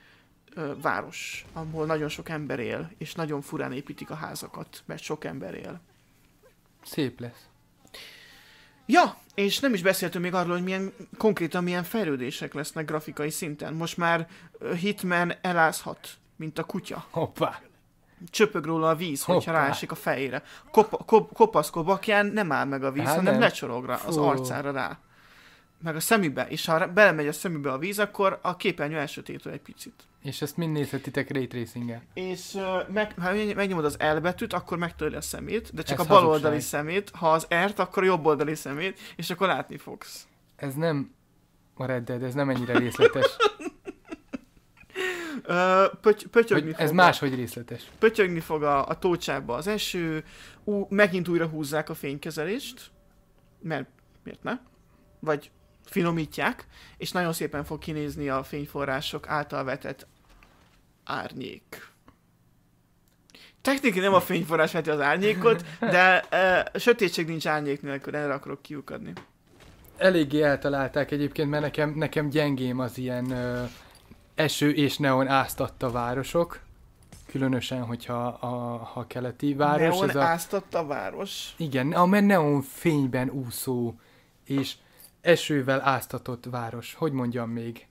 Speaker 1: ö, város, ahol nagyon sok ember él, és nagyon furán építik a házakat, mert sok ember él. Szép lesz. Ja, és nem is beszéltünk még arról, hogy milyen, konkrétan milyen fejlődések lesznek grafikai szinten. Most már Hitman elázhat, mint a kutya. Hoppá! csöpög róla a víz, Hoppá. hogyha ráesik a fejére. Kop, kop, kopaszkobakján nem áll meg a víz, Há, hanem nem. lecsorog rá, az arcára rá. Meg a szemübe. És ha belemegy a szemübe a víz, akkor a képernyő elsötétül egy picit.
Speaker 2: És ezt mind nézhetitek ray tracing
Speaker 1: És uh, meg, ha megnyomod az L betűt, akkor megtörli a szemét, de csak Ez a bal oldali szemét, ha az R-t, akkor a jobb oldali szemét, és akkor látni fogsz.
Speaker 2: Ez nem a redded, ez nem ennyire részletes.
Speaker 1: Pöty, pötyögni fog. Ez máshogy részletes. Pötyögni fog a, a tócsába az eső, ú, megint újra húzzák a fénykezelést, mert miért ne? Vagy finomítják, és nagyon szépen fog kinézni a fényforrások által vetett árnyék. Technikai nem a fényforrás veti az
Speaker 2: árnyékot, de e, sötétség nincs árnyék nélkül, erre akarok kiukadni. Eléggé eltalálták egyébként, mert nekem, nekem gyengém az ilyen ö, eső és neon áztatta városok. Különösen, hogyha a, ha keleti város. Neon ez a...
Speaker 1: áztatta város?
Speaker 2: Igen, a neon fényben úszó és esővel áztatott város. Hogy mondjam még?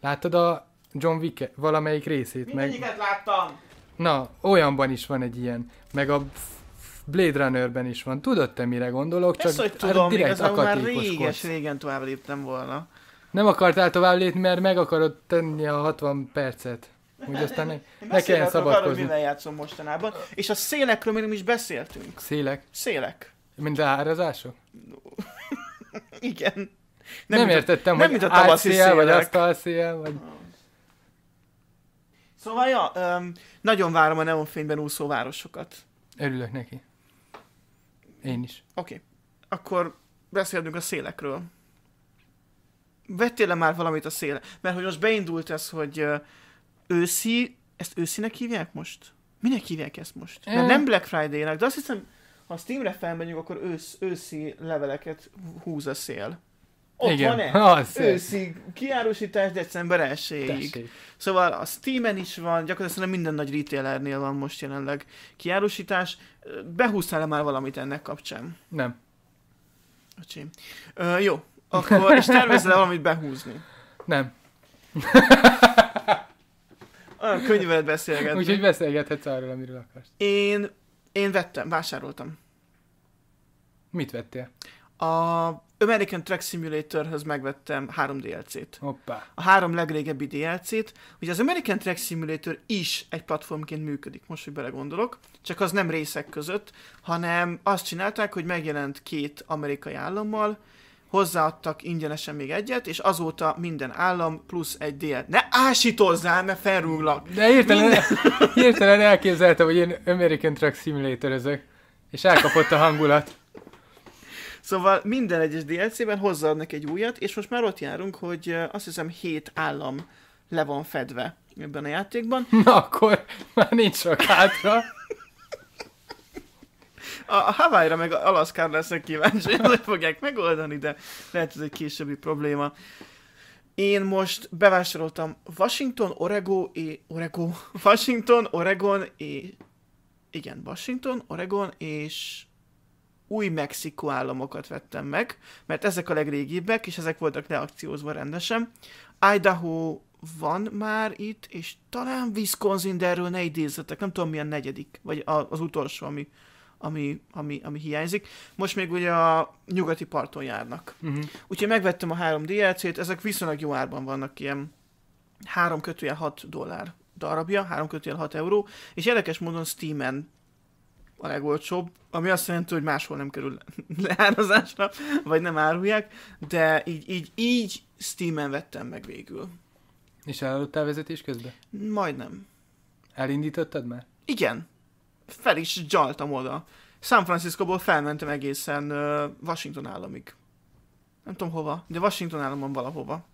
Speaker 2: Láttad a John Wick -e? valamelyik részét? Mindegyiket meg... láttam! Na, olyanban is van egy ilyen. Meg a Blade Runnerben is van. Tudod te mire gondolok? Csak hogy tudom, hát direkt igazából már réges, régen tovább léptem volna. Nem akartál tovább lépni, mert meg akarod tenni a 60 percet. Úgy aztán ne, ne kelljen szabadkozni. Arra,
Speaker 1: játszom mostanában. És a szélekről még nem is
Speaker 2: beszéltünk. Szélek? Szélek. Mint árazások? Igen. Nem, nem értettem, a, nem hogy a tavaszi szél, vagy a szél, vagy...
Speaker 1: Szóval, ja, um, nagyon várom a neonfényben úszó városokat.
Speaker 2: Örülök neki. Én is.
Speaker 1: Oké. Okay. Akkor beszélünk a szélekről vettél -e már valamit a széle? Mert hogy most beindult ez, hogy őszi, ezt őszinek hívják most? Minek hívják ezt most? Mert nem Black Friday-nek, de azt hiszem, ha Steamre felmegyünk, akkor ősz, őszi leveleket húz a szél. Ott Igen. van-e? Az őszi kiárusítás december 1 Szóval a Steam-en is van, gyakorlatilag minden nagy retailernél van most jelenleg kiárusítás. Behúztál-e már valamit ennek kapcsán? Nem. Öcsém. Ö, jó,
Speaker 2: akkor, és tervezel valamit behúzni? Nem.
Speaker 1: Olyan könnyű veled beszélgetni. Úgyhogy
Speaker 2: beszélgethetsz arról, amiről akarsz.
Speaker 1: Én, én vettem, vásároltam. Mit vettél? A American Track Simulatorhöz megvettem három DLC-t. Hoppá. A három legrégebbi DLC-t. Ugye az American Track Simulator is egy platformként működik, most, hogy belegondolok, csak az nem részek között, hanem azt csinálták, hogy megjelent két amerikai állammal, hozzáadtak ingyenesen még egyet, és azóta minden állam plusz egy DL. Ne ásítozzál, mert felrúglak! De hirtelen,
Speaker 2: minden... elképzeltem, hogy én American Truck Simulator ezek, és elkapott a hangulat.
Speaker 1: Szóval minden egyes DLC-ben hozzáadnak egy újat, és most már ott járunk, hogy azt hiszem 7 állam le van fedve ebben a játékban. Na
Speaker 2: akkor már nincs sok hátra
Speaker 1: a, a Hawaii-ra meg Alaszkán leszek kíváncsi, hogy fogják megoldani, de lehet ez egy későbbi probléma. Én most bevásároltam Washington, Oregon, és Oregon, Washington, Oregon, és igen, Washington, Oregon és új Mexikó államokat vettem meg, mert ezek a legrégibbek, és ezek voltak leakciózva rendesen. Idaho van már itt, és talán Wisconsin, de erről ne idézzetek, nem tudom milyen negyedik, vagy az utolsó, ami ami, ami, ami hiányzik. Most még ugye a nyugati parton járnak. Uh-huh. Úgyhogy megvettem a három DLC-t, ezek viszonylag jó árban vannak, ilyen 3 kötőjel 6 dollár darabja, 3 kötőjel 6 euró, és érdekes módon Steam-en a legolcsóbb, ami azt jelenti, hogy máshol nem kerül leárazásra, vagy nem árulják, de így, így, így Steam-en vettem meg végül. És elaludtál vezetés közben? Majdnem. Elindítottad már? Igen fel is gyaltam oda. San Franciscoból felmentem egészen Washington államig. Nem tudom
Speaker 2: hova, de Washington államon valahova.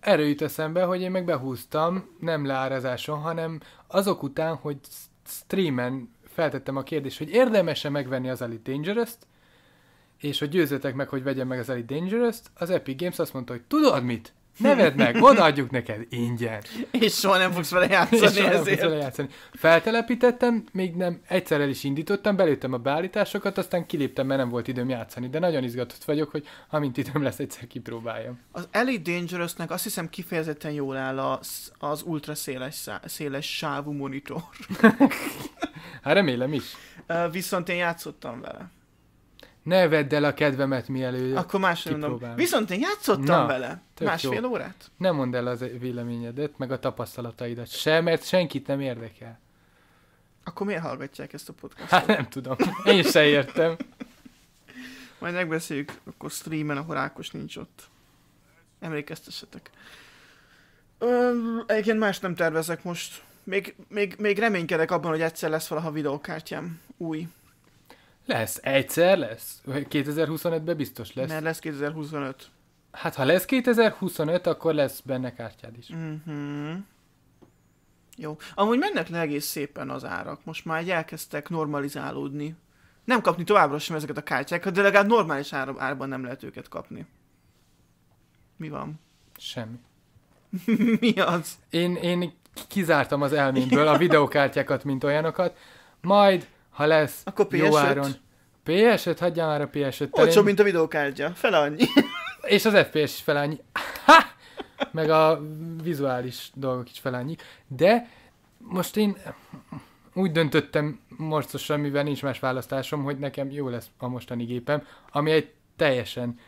Speaker 2: Erről jut eszembe, hogy én meg behúztam, nem leárazáson, hanem azok után, hogy streamen feltettem a kérdést, hogy érdemese megvenni az Elite Dangerous-t, és hogy győzzetek meg, hogy vegyem meg az Elite Dangerous-t, az Epic Games azt mondta, hogy tudod mit? Neved meg, odaadjuk neked ingyen. És soha nem fogsz vele játszani És soha ezért. fogsz vele játszani. Feltelepítettem, még nem, egyszer el is indítottam, belőttem a beállításokat, aztán kiléptem, mert nem volt időm játszani, de nagyon izgatott vagyok, hogy amint időm lesz, egyszer kipróbáljam.
Speaker 1: Az Elite Dangerousnek azt hiszem kifejezetten jól áll az, az
Speaker 2: ultra széles, szá- széles sávú monitor. hát remélem is.
Speaker 1: Viszont én játszottam vele.
Speaker 2: Ne vedd el a kedvemet mielőtt Akkor másfél mondom. Viszont én játszottam Na, vele. Másfél jó. órát. Nem mondd el az véleményedet, meg a tapasztalataidat se, mert senkit nem érdekel.
Speaker 1: Akkor miért hallgatják ezt a podcastot? Hát nem tudom. Én se értem.
Speaker 2: Majd megbeszéljük akkor streamen, ahol
Speaker 1: Ákos nincs ott. Emlékeztessetek. egyébként más nem tervezek most. Még, még, még reménykedek abban, hogy egyszer lesz valaha videókártyám
Speaker 2: új. Lesz, egyszer lesz. 2025-ben biztos lesz. Mert lesz 2025. Hát ha lesz 2025, akkor lesz benne kártyád is.
Speaker 1: Mm-hmm. Jó. Amúgy mennek le egész szépen az árak. Most már elkezdtek normalizálódni. Nem kapni továbbra sem ezeket a kártyákat, de legalább normális ár- árban nem lehet őket kapni.
Speaker 2: Mi van? Semmi. Mi az? Én, én kizártam az elmémből a videokártyákat, mint olyanokat. Majd ha lesz Akkor PS5. jó áron. PS5, Hagyjál már a PS5 t Olcsó, mint a videókártya. Fele annyi. És az FPS fele annyi. Ha! Meg a vizuális dolgok is fele annyi. De most én úgy döntöttem mostosan, mivel nincs más választásom, hogy nekem jó lesz a mostani gépem, ami egy teljesen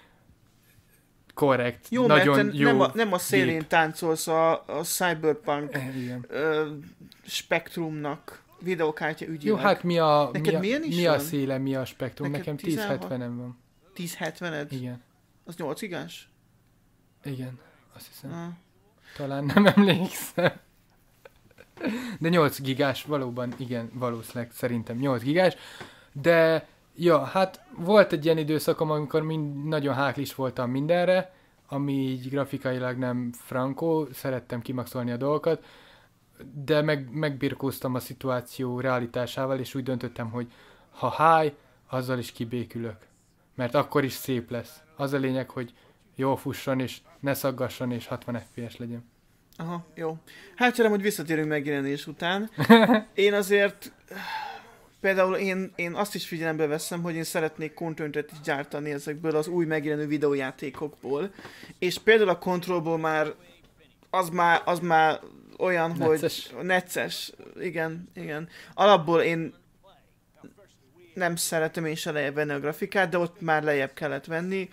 Speaker 2: korrekt, jó, nagyon mert jó nem a, nem a szélén
Speaker 1: gép. táncolsz a, a cyberpunk Igen. ö, spektrumnak videókártya ügyileg. Jó, hát mi a, Neked mi a, milyen is mi a széle, mi a spektrum? Neked Nekem 1070-em van. 1070-ed? Igen. Az 8 gigás? Igen, azt hiszem. Ah.
Speaker 2: Talán nem emlékszem. De 8 gigás, valóban, igen, valószínűleg szerintem 8 gigás. De, ja, hát volt egy ilyen időszakom, amikor mind, nagyon háklis voltam mindenre, ami így grafikailag nem frankó, szerettem kimaxolni a dolgokat, de meg, megbirkóztam a szituáció realitásával, és úgy döntöttem, hogy ha háj, azzal is kibékülök. Mert akkor is szép lesz. Az a lényeg, hogy jól fusson, és ne szaggasson, és 60 FPS legyen.
Speaker 1: Aha, jó. Hát cserem, hogy visszatérünk megjelenés után. Én azért például én, én azt is figyelembe veszem, hogy én szeretnék kontöntet is gyártani ezekből az új megjelenő videójátékokból. És például a kontrollból már az már, az már olyan, necces. hogy necces. Igen, igen. Alapból én nem szeretem én se lejjebb venni a grafikát, de ott már lejjebb kellett venni,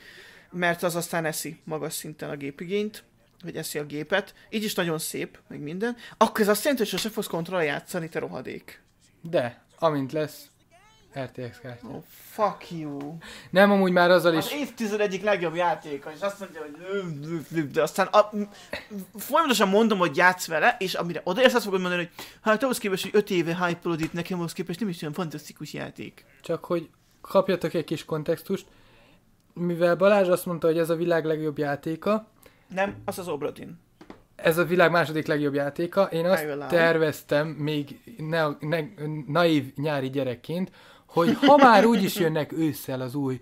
Speaker 1: mert az aztán eszi magas szinten a gépigényt, vagy eszi a gépet. Így is nagyon szép, meg minden. Akkor ez azt jelenti, hogy sose fogsz kontroll játszani, te rohadék.
Speaker 2: De, amint lesz, RTX kártya. Oh, fuck you. Nem, amúgy már azzal is... Az évtized egyik legjobb
Speaker 1: játéka, és azt mondja, hogy... De aztán a... folyamatosan mondom, hogy játsz vele, és amire odaérsz, azt fogod mondani, hogy hát ahhoz képest, hogy 5 éve hype itt nekem ahhoz képest nem is olyan fantasztikus
Speaker 2: játék. Csak hogy kapjatok egy kis kontextust, mivel Balázs azt mondta, hogy ez a világ legjobb játéka...
Speaker 1: Nem, az az Obradin
Speaker 2: ez a világ második legjobb játéka. Én azt terveztem még ne, ne, naív nyári gyerekként, hogy ha már úgyis jönnek ősszel az új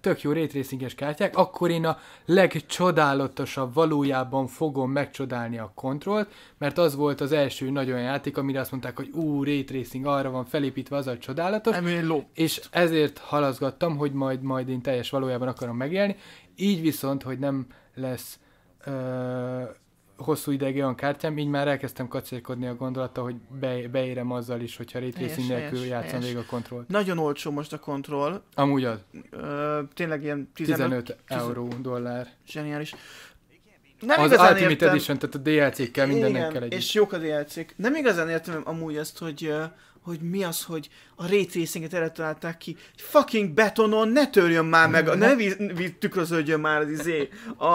Speaker 2: tök jó rétrészinges kártyák, akkor én a legcsodálatosabb valójában fogom megcsodálni a kontrollt, mert az volt az első nagyon játék, amire azt mondták, hogy ú, rétrészing arra van felépítve, az a csodálatos. És ezért halazgattam, hogy majd, majd én teljes valójában akarom megélni. Így viszont, hogy nem lesz ö- hosszú ideig olyan kártyám, így már elkezdtem kacérkodni a gondolata, hogy be, beérem azzal is, hogyha ray nélkül játszom végig a kontroll.
Speaker 1: Nagyon olcsó most a kontroll.
Speaker 2: Amúgy az. Ö, tényleg ilyen 15, 15 euró dollár. Zseniális. Nem az Ultimate értem. Edition, tehát a DLC-kkel, mindennek kell egy. És
Speaker 1: jók a DLC-k. Nem igazán értem amúgy ezt, hogy uh, hogy mi az, hogy a rétrészinget erre találták ki. Fucking betonon ne törjön már meg, ne víz, víz, tükröződjön már az izé, a,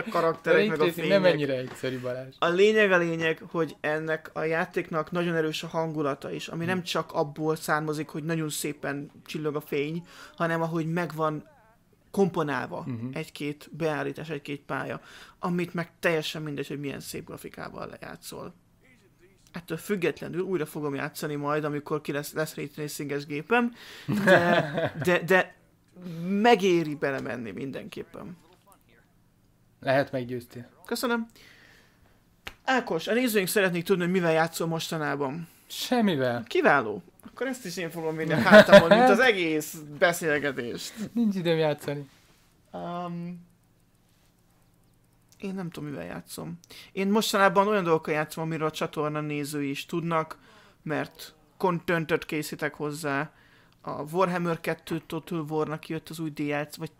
Speaker 1: a karakterek a meg a fények. Nem ennyire egyszerű Balázs. A lényeg a lényeg, hogy ennek a játéknak nagyon erős a hangulata is, ami hmm. nem csak abból származik, hogy nagyon szépen csillog a fény, hanem ahogy megvan komponálva uh-huh. egy-két beállítás, egy-két pálya, amit meg teljesen mindegy, hogy milyen szép grafikával lejátszol ettől függetlenül újra fogom játszani majd, amikor ki lesz, lesz ray gépem, de, de, de megéri belemenni mindenképpen. Lehet meggyőzti. Köszönöm. Ákos, a nézőink szeretnék tudni, hogy mivel játszol mostanában. Semmivel. Kiváló. Akkor ezt is én fogom vinni a hátamon, mint az egész beszélgetést. Nincs időm játszani. Um, én nem tudom, mivel játszom. Én mostanában olyan dolgokkal játszom, amiről a csatorna nézői is tudnak, mert contentet készítek hozzá. A Warhammer 2 Total Warnak jött az új DLC, vagy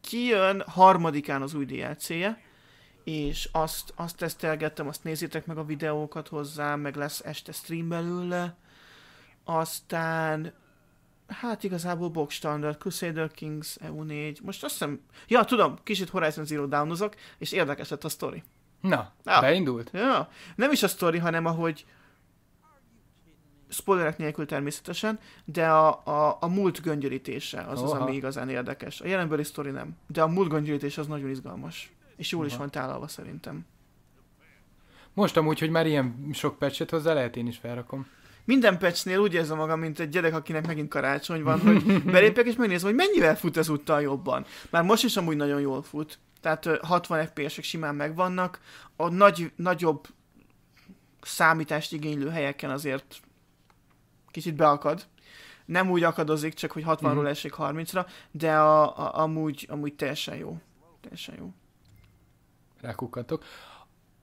Speaker 1: kijön harmadikán az új DLC-je, és azt, azt tesztelgettem, azt nézzétek meg a videókat hozzá, meg lesz este stream belőle. Aztán hát igazából box standard, Crusader Kings, EU4, most azt hiszem, ja tudom, kicsit Horizon Zero down és érdekes lett a sztori.
Speaker 2: Na, ja. beindult?
Speaker 1: Ja. Nem is a sztori, hanem ahogy spoilerek nélkül természetesen, de a, a, a múlt göngyörítése az Oha. az, ami igazán érdekes. A jelenbeli sztori nem, de a múlt göngyörítése az nagyon izgalmas. És jól Oha. is van tálalva szerintem.
Speaker 2: Most amúgy, hogy már ilyen sok percet hozzá lehet, én is felrakom
Speaker 1: minden pecsnél úgy érzem magam, mint egy gyerek, akinek megint karácsony van, hogy belépek és megnézem, hogy mennyivel fut ez úttal jobban. Már most is amúgy nagyon jól fut. Tehát 60 FPS-ek simán megvannak. A nagy, nagyobb számítást igénylő helyeken azért kicsit beakad. Nem úgy akadozik, csak hogy 60-ról mhm. esik 30-ra, de a, a, amúgy, amúgy teljesen jó. Teljesen jó.
Speaker 2: Rákukkantok.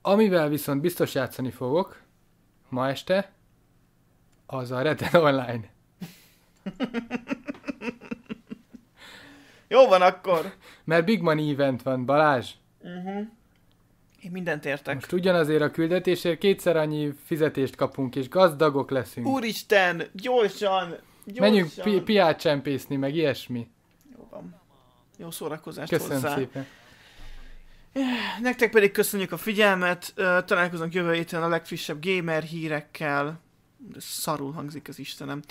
Speaker 2: Amivel viszont biztos játszani fogok ma este, az a Reten Online.
Speaker 1: Jó van akkor.
Speaker 2: Mert Big Money Event van, Balázs. Uh-huh. Én mindent értek. Most ugyanazért a küldetésért kétszer annyi fizetést kapunk, és gazdagok leszünk.
Speaker 1: Úristen, gyorsan! gyorsan. Menjünk pi-
Speaker 2: piát csempészni, meg ilyesmi.
Speaker 1: Jó van. Jó szórakozást Köszönöm hozzá. szépen. Nektek pedig köszönjük a figyelmet, találkozunk
Speaker 2: jövő héten a legfrissebb gamer hírekkel, szarul hangzik az Istenem.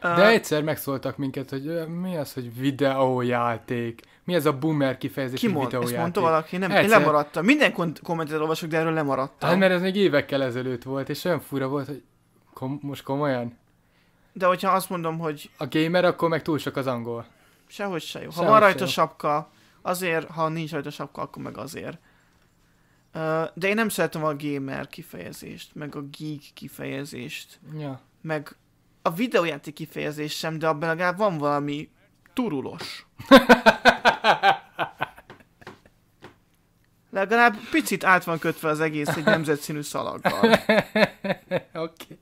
Speaker 2: De egyszer megszóltak minket, hogy mi az, hogy videójáték. Mi ez a boomer kifejezés, Ki mond, videójáték? Ezt mondta valaki, nem, egyszer... én
Speaker 1: lemaradtam. Minden kommentet olvasok, de erről lemaradtam. Hát mert
Speaker 2: ez még évekkel ezelőtt volt, és olyan fura volt, hogy kom- most komolyan. De hogyha azt mondom, hogy... A gamer, akkor meg túl sok az angol.
Speaker 1: Sehogy se jó. Ha Sehogy van rajta sapka, azért, ha nincs rajta sapka, akkor meg azért de én nem szeretem a gamer kifejezést, meg a geek kifejezést. Ja. Meg a videójáték kifejezés sem, de abban legalább van valami turulos. legalább picit át van kötve az egész egy nemzetszínű szalaggal. Oké. okay.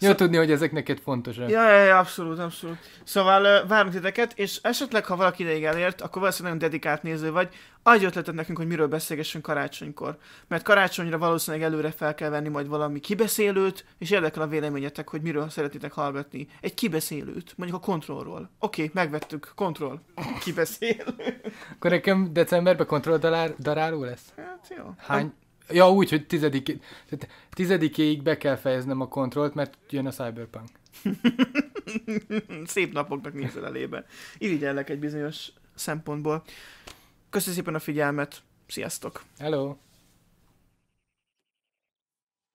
Speaker 1: Jó Szó... tudni,
Speaker 2: hogy ezek neked fontosak. Ja,
Speaker 1: ja, ja, abszolút, abszolút. Szóval várunk titeket, és esetleg, ha valaki ideig elért, akkor valószínűleg nagyon dedikált néző vagy, adj ötletet nekünk, hogy miről beszélgessünk karácsonykor. Mert karácsonyra valószínűleg előre fel kell venni majd valami kibeszélőt, és érdekel a véleményetek, hogy miről szeretitek hallgatni. Egy kibeszélőt, mondjuk a kontrollról. Oké, okay, megvettük, kontroll,
Speaker 2: kibeszélő. akkor nekem decemberben kontroll daráló lesz? Hát jó. Hány, Ja, úgy, hogy tizedik, tehát tizedikéig be kell fejeznem a kontrollt, mert jön a Cyberpunk.
Speaker 1: Szép napoknak nézel elébe. Irigyellek egy bizonyos szempontból. Köszönöm szépen a figyelmet. Sziasztok! Hello!